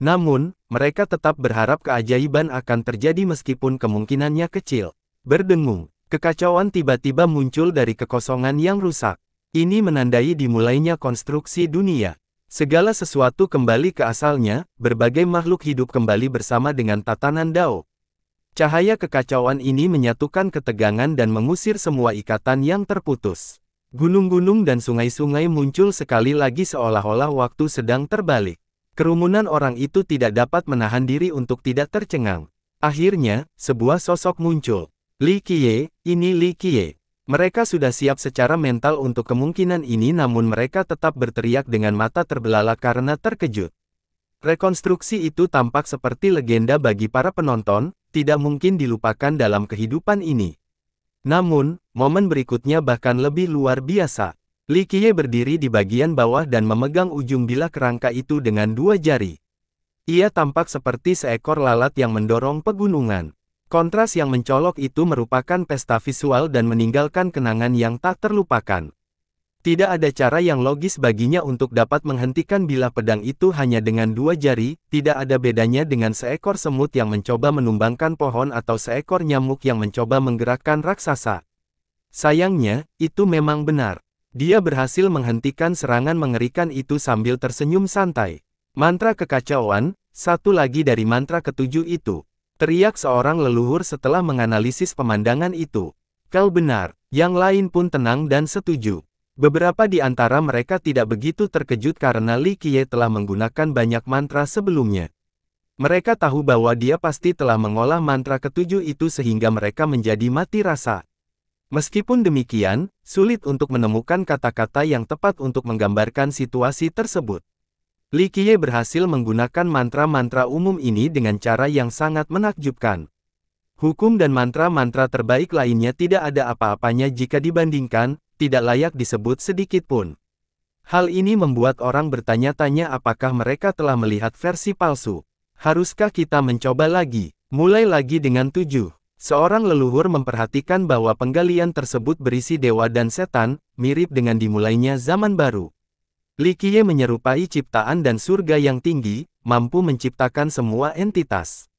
Namun, mereka tetap berharap keajaiban akan terjadi meskipun kemungkinannya kecil. Berdengung, kekacauan tiba-tiba muncul dari kekosongan yang rusak. Ini menandai dimulainya konstruksi dunia. Segala sesuatu kembali ke asalnya, berbagai makhluk hidup kembali bersama dengan tatanan Dao. Cahaya kekacauan ini menyatukan ketegangan dan mengusir semua ikatan yang terputus. Gunung-gunung dan sungai-sungai muncul sekali lagi seolah-olah waktu sedang terbalik. Kerumunan orang itu tidak dapat menahan diri untuk tidak tercengang. Akhirnya, sebuah sosok muncul. Li Qiye, ini Li Qiye. Mereka sudah siap secara mental untuk kemungkinan ini namun mereka tetap berteriak dengan mata terbelalak karena terkejut. Rekonstruksi itu tampak seperti legenda bagi para penonton, tidak mungkin dilupakan dalam kehidupan ini. Namun, momen berikutnya bahkan lebih luar biasa. Likie berdiri di bagian bawah dan memegang ujung bilah kerangka itu dengan dua jari. Ia tampak seperti seekor lalat yang mendorong pegunungan. Kontras yang mencolok itu merupakan pesta visual dan meninggalkan kenangan yang tak terlupakan. Tidak ada cara yang logis baginya untuk dapat menghentikan bila pedang itu hanya dengan dua jari, tidak ada bedanya dengan seekor semut yang mencoba menumbangkan pohon atau seekor nyamuk yang mencoba menggerakkan raksasa. Sayangnya, itu memang benar. Dia berhasil menghentikan serangan mengerikan itu sambil tersenyum santai. Mantra kekacauan, satu lagi dari mantra ketujuh itu. Teriak seorang leluhur setelah menganalisis pemandangan itu. Kal benar, yang lain pun tenang dan setuju. Beberapa di antara mereka tidak begitu terkejut karena Li Qiye telah menggunakan banyak mantra sebelumnya. Mereka tahu bahwa dia pasti telah mengolah mantra ketujuh itu sehingga mereka menjadi mati rasa. Meskipun demikian, sulit untuk menemukan kata-kata yang tepat untuk menggambarkan situasi tersebut. Li Qiye berhasil menggunakan mantra-mantra umum ini dengan cara yang sangat menakjubkan. Hukum dan mantra-mantra terbaik lainnya tidak ada apa-apanya jika dibandingkan, tidak layak disebut sedikit pun. Hal ini membuat orang bertanya-tanya apakah mereka telah melihat versi palsu. Haruskah kita mencoba lagi? Mulai lagi dengan tujuh. Seorang leluhur memperhatikan bahwa penggalian tersebut berisi dewa dan setan, mirip dengan dimulainya zaman baru. Likie menyerupai ciptaan dan surga yang tinggi, mampu menciptakan semua entitas.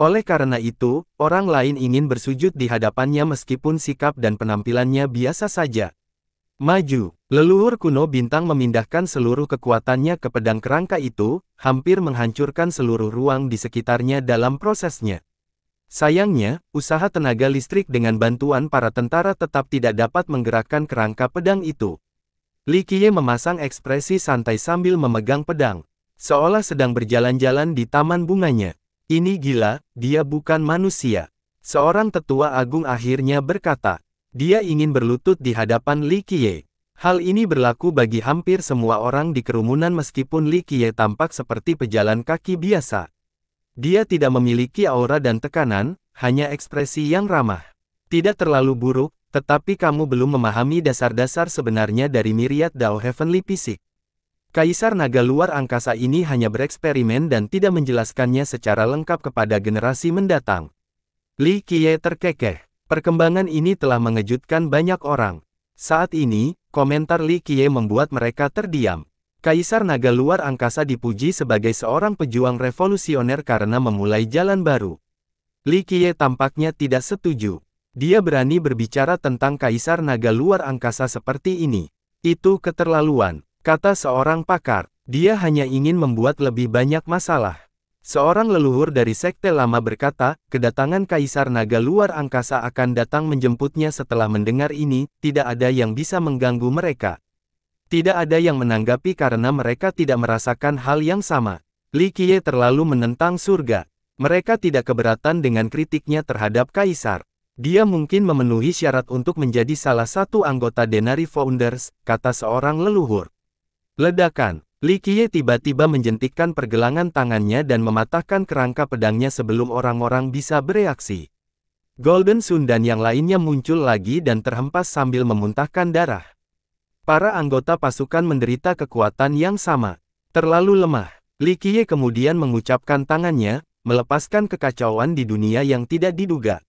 Oleh karena itu, orang lain ingin bersujud di hadapannya meskipun sikap dan penampilannya biasa saja. Maju, leluhur kuno bintang memindahkan seluruh kekuatannya ke pedang kerangka itu, hampir menghancurkan seluruh ruang di sekitarnya dalam prosesnya. Sayangnya, usaha tenaga listrik dengan bantuan para tentara tetap tidak dapat menggerakkan kerangka pedang itu. Li Qiye memasang ekspresi santai sambil memegang pedang, seolah sedang berjalan-jalan di taman bunganya. Ini gila, dia bukan manusia. Seorang tetua agung akhirnya berkata, dia ingin berlutut di hadapan Li Qiye. Hal ini berlaku bagi hampir semua orang di kerumunan meskipun Li Qiye tampak seperti pejalan kaki biasa. Dia tidak memiliki aura dan tekanan, hanya ekspresi yang ramah. Tidak terlalu buruk, tetapi kamu belum memahami dasar-dasar sebenarnya dari miriad Dao Heavenly Physics. Kaisar naga luar angkasa ini hanya bereksperimen dan tidak menjelaskannya secara lengkap kepada generasi mendatang. Li Qiye terkekeh. Perkembangan ini telah mengejutkan banyak orang. Saat ini, komentar Li Qiye membuat mereka terdiam. Kaisar naga luar angkasa dipuji sebagai seorang pejuang revolusioner karena memulai jalan baru. Li Qiye tampaknya tidak setuju. Dia berani berbicara tentang kaisar naga luar angkasa seperti ini. Itu keterlaluan, kata seorang pakar. Dia hanya ingin membuat lebih banyak masalah. Seorang leluhur dari sekte lama berkata, kedatangan kaisar naga luar angkasa akan datang menjemputnya setelah mendengar ini, tidak ada yang bisa mengganggu mereka. Tidak ada yang menanggapi karena mereka tidak merasakan hal yang sama. Li Qiye terlalu menentang surga. Mereka tidak keberatan dengan kritiknya terhadap kaisar. Dia mungkin memenuhi syarat untuk menjadi salah satu anggota Denari Founders, kata seorang leluhur. Ledakan, Li Qiye tiba-tiba menjentikkan pergelangan tangannya dan mematahkan kerangka pedangnya sebelum orang-orang bisa bereaksi. Golden Sun dan yang lainnya muncul lagi dan terhempas sambil memuntahkan darah. Para anggota pasukan menderita kekuatan yang sama. Terlalu lemah. Li Qiye kemudian mengucapkan tangannya, melepaskan kekacauan di dunia yang tidak diduga.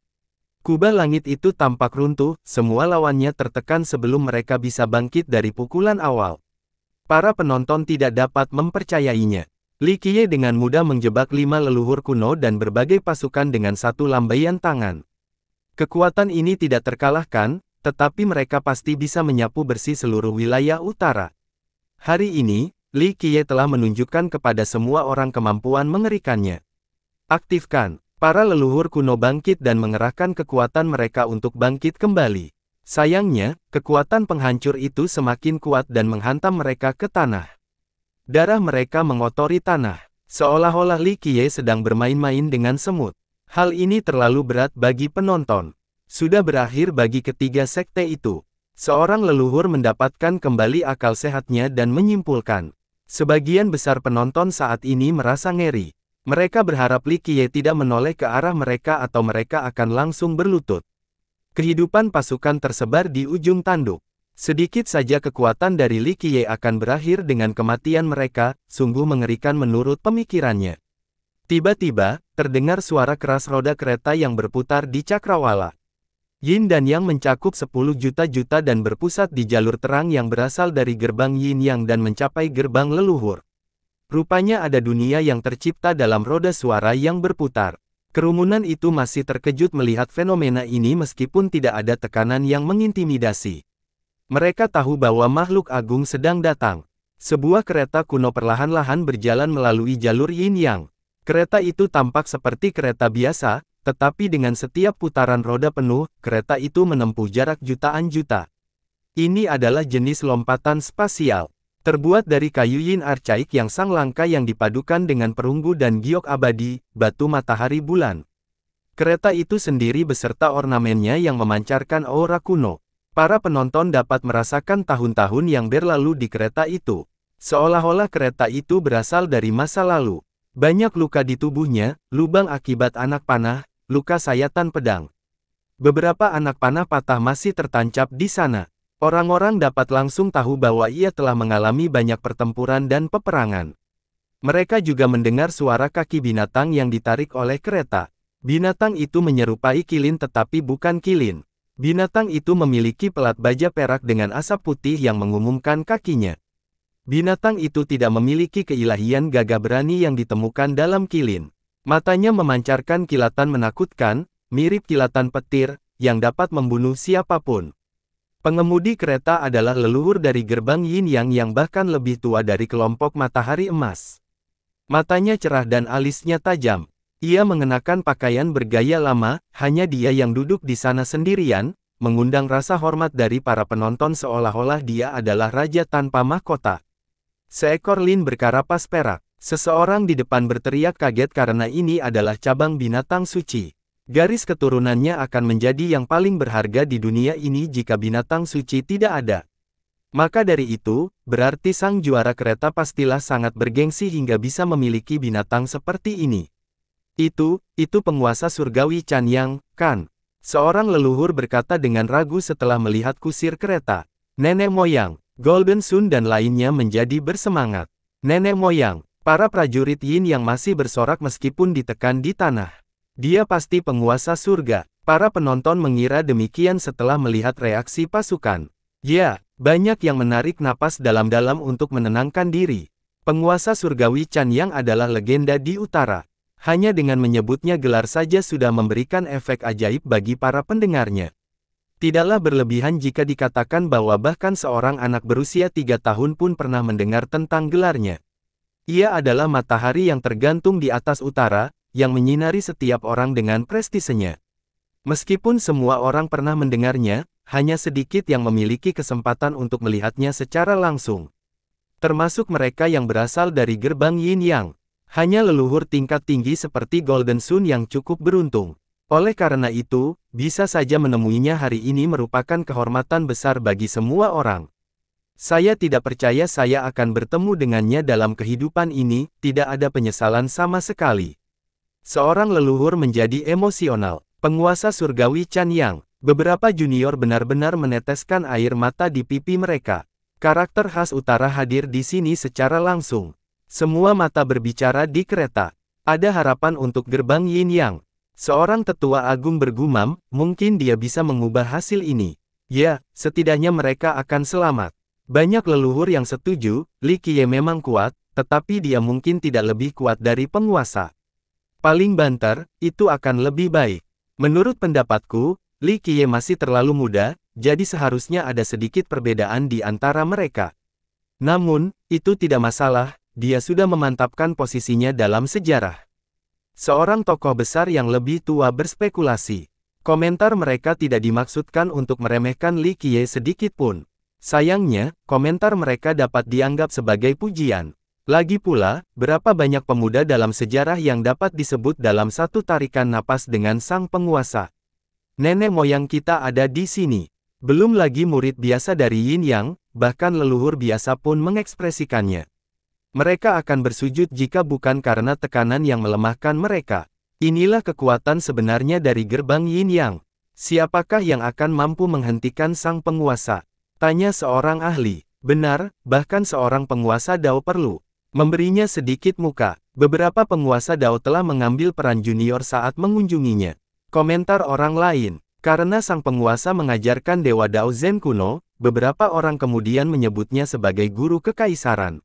Kubah langit itu tampak runtuh, semua lawannya tertekan sebelum mereka bisa bangkit dari pukulan awal. Para penonton tidak dapat mempercayainya. Li Qiye dengan mudah menjebak lima leluhur kuno dan berbagai pasukan dengan satu lambaian tangan. Kekuatan ini tidak terkalahkan, tetapi mereka pasti bisa menyapu bersih seluruh wilayah utara. Hari ini, Li Qiye telah menunjukkan kepada semua orang kemampuan mengerikannya. Aktifkan Para leluhur kuno bangkit dan mengerahkan kekuatan mereka untuk bangkit kembali. Sayangnya, kekuatan penghancur itu semakin kuat dan menghantam mereka ke tanah. Darah mereka mengotori tanah, seolah-olah Li Qiye sedang bermain-main dengan semut. Hal ini terlalu berat bagi penonton. Sudah berakhir bagi ketiga sekte itu. Seorang leluhur mendapatkan kembali akal sehatnya dan menyimpulkan. Sebagian besar penonton saat ini merasa ngeri. Mereka berharap Li Qiye tidak menoleh ke arah mereka atau mereka akan langsung berlutut. Kehidupan pasukan tersebar di ujung tanduk. Sedikit saja kekuatan dari Li Qiye akan berakhir dengan kematian mereka, sungguh mengerikan menurut pemikirannya. Tiba-tiba, terdengar suara keras roda kereta yang berputar di cakrawala. Yin dan Yang mencakup 10 juta-juta dan berpusat di jalur terang yang berasal dari gerbang Yin Yang dan mencapai gerbang leluhur. Rupanya ada dunia yang tercipta dalam roda suara yang berputar. Kerumunan itu masih terkejut melihat fenomena ini meskipun tidak ada tekanan yang mengintimidasi. Mereka tahu bahwa makhluk agung sedang datang. Sebuah kereta kuno perlahan-lahan berjalan melalui jalur yin yang. Kereta itu tampak seperti kereta biasa, tetapi dengan setiap putaran roda penuh, kereta itu menempuh jarak jutaan juta. Ini adalah jenis lompatan spasial. Terbuat dari kayu yin arcaik yang sang langka yang dipadukan dengan perunggu dan giok abadi, batu matahari bulan. Kereta itu sendiri beserta ornamennya yang memancarkan aura kuno. Para penonton dapat merasakan tahun-tahun yang berlalu di kereta itu. Seolah-olah kereta itu berasal dari masa lalu. Banyak luka di tubuhnya, lubang akibat anak panah, luka sayatan pedang. Beberapa anak panah patah masih tertancap di sana. Orang-orang dapat langsung tahu bahwa ia telah mengalami banyak pertempuran dan peperangan. Mereka juga mendengar suara kaki binatang yang ditarik oleh kereta. Binatang itu menyerupai kilin tetapi bukan kilin. Binatang itu memiliki pelat baja perak dengan asap putih yang mengumumkan kakinya. Binatang itu tidak memiliki keilahian gagah berani yang ditemukan dalam kilin. Matanya memancarkan kilatan menakutkan, mirip kilatan petir, yang dapat membunuh siapapun. Pengemudi kereta adalah leluhur dari gerbang yin yang yang bahkan lebih tua dari kelompok matahari emas. Matanya cerah dan alisnya tajam. Ia mengenakan pakaian bergaya lama, hanya dia yang duduk di sana sendirian, mengundang rasa hormat dari para penonton seolah-olah dia adalah raja tanpa mahkota. Seekor lin berkarapas perak. Seseorang di depan berteriak kaget karena ini adalah cabang binatang suci. Garis keturunannya akan menjadi yang paling berharga di dunia ini jika binatang suci tidak ada. Maka dari itu, berarti sang juara kereta pastilah sangat bergengsi hingga bisa memiliki binatang seperti ini. Itu, itu penguasa surgawi Chan Yang, kan? Seorang leluhur berkata dengan ragu setelah melihat kusir kereta. Nenek moyang, Golden Sun dan lainnya menjadi bersemangat. Nenek moyang, para prajurit Yin yang masih bersorak meskipun ditekan di tanah. Dia pasti penguasa surga. Para penonton mengira demikian setelah melihat reaksi pasukan. Ya, banyak yang menarik napas dalam-dalam untuk menenangkan diri. Penguasa surgawi Chan yang adalah legenda di utara. Hanya dengan menyebutnya gelar saja sudah memberikan efek ajaib bagi para pendengarnya. Tidaklah berlebihan jika dikatakan bahwa bahkan seorang anak berusia tiga tahun pun pernah mendengar tentang gelarnya. Ia adalah matahari yang tergantung di atas utara, yang menyinari setiap orang dengan prestisenya. Meskipun semua orang pernah mendengarnya, hanya sedikit yang memiliki kesempatan untuk melihatnya secara langsung. Termasuk mereka yang berasal dari gerbang Yin Yang. Hanya leluhur tingkat tinggi seperti Golden Sun yang cukup beruntung. Oleh karena itu, bisa saja menemuinya hari ini merupakan kehormatan besar bagi semua orang. Saya tidak percaya saya akan bertemu dengannya dalam kehidupan ini, tidak ada penyesalan sama sekali. Seorang leluhur menjadi emosional. Penguasa surgawi Chan Yang, beberapa junior benar-benar meneteskan air mata di pipi mereka. Karakter khas utara hadir di sini secara langsung. Semua mata berbicara di kereta. Ada harapan untuk gerbang Yin Yang. Seorang tetua agung bergumam, mungkin dia bisa mengubah hasil ini. Ya, setidaknya mereka akan selamat. Banyak leluhur yang setuju, Li Qiye memang kuat, tetapi dia mungkin tidak lebih kuat dari penguasa. Paling banter, itu akan lebih baik. Menurut pendapatku, Li Qiye masih terlalu muda, jadi seharusnya ada sedikit perbedaan di antara mereka. Namun, itu tidak masalah, dia sudah memantapkan posisinya dalam sejarah. Seorang tokoh besar yang lebih tua berspekulasi. Komentar mereka tidak dimaksudkan untuk meremehkan Li Qiye sedikitpun. Sayangnya, komentar mereka dapat dianggap sebagai pujian. Lagi pula, berapa banyak pemuda dalam sejarah yang dapat disebut dalam satu tarikan napas dengan sang penguasa. Nenek moyang kita ada di sini. Belum lagi murid biasa dari Yin Yang, bahkan leluhur biasa pun mengekspresikannya. Mereka akan bersujud jika bukan karena tekanan yang melemahkan mereka. Inilah kekuatan sebenarnya dari gerbang Yin Yang. Siapakah yang akan mampu menghentikan sang penguasa? Tanya seorang ahli. Benar, bahkan seorang penguasa Dao perlu. Memberinya sedikit muka, beberapa penguasa Dao telah mengambil peran junior saat mengunjunginya. Komentar orang lain, karena sang penguasa mengajarkan Dewa Dao Zen kuno, beberapa orang kemudian menyebutnya sebagai guru kekaisaran.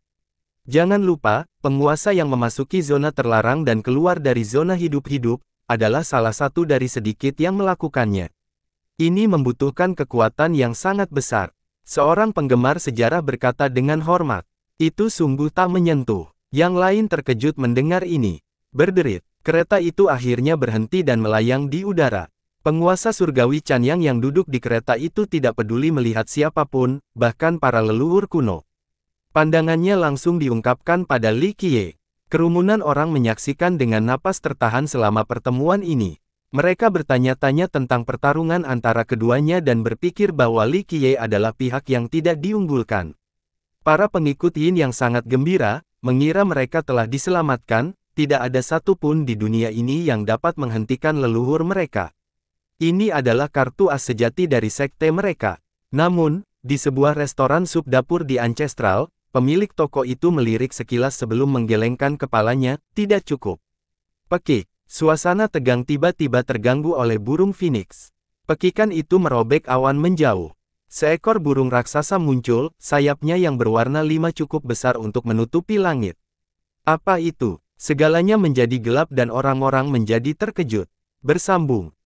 Jangan lupa, penguasa yang memasuki zona terlarang dan keluar dari zona hidup-hidup, adalah salah satu dari sedikit yang melakukannya. Ini membutuhkan kekuatan yang sangat besar. Seorang penggemar sejarah berkata dengan hormat, itu sungguh tak menyentuh. Yang lain terkejut mendengar ini. Berderit, kereta itu akhirnya berhenti dan melayang di udara. Penguasa surgawi Canyang yang duduk di kereta itu tidak peduli melihat siapapun, bahkan para leluhur kuno. Pandangannya langsung diungkapkan pada Li Qiye. Kerumunan orang menyaksikan dengan napas tertahan selama pertemuan ini. Mereka bertanya-tanya tentang pertarungan antara keduanya dan berpikir bahwa Li Qiye adalah pihak yang tidak diunggulkan. Para pengikut Yin yang sangat gembira, mengira mereka telah diselamatkan, tidak ada satupun di dunia ini yang dapat menghentikan leluhur mereka. Ini adalah kartu as sejati dari sekte mereka. Namun, di sebuah restoran sup dapur di Ancestral, pemilik toko itu melirik sekilas sebelum menggelengkan kepalanya, tidak cukup. Pekik, suasana tegang tiba-tiba terganggu oleh burung phoenix. Pekikan itu merobek awan menjauh. Seekor burung raksasa muncul, sayapnya yang berwarna lima cukup besar untuk menutupi langit. Apa itu? Segalanya menjadi gelap dan orang-orang menjadi terkejut. Bersambung.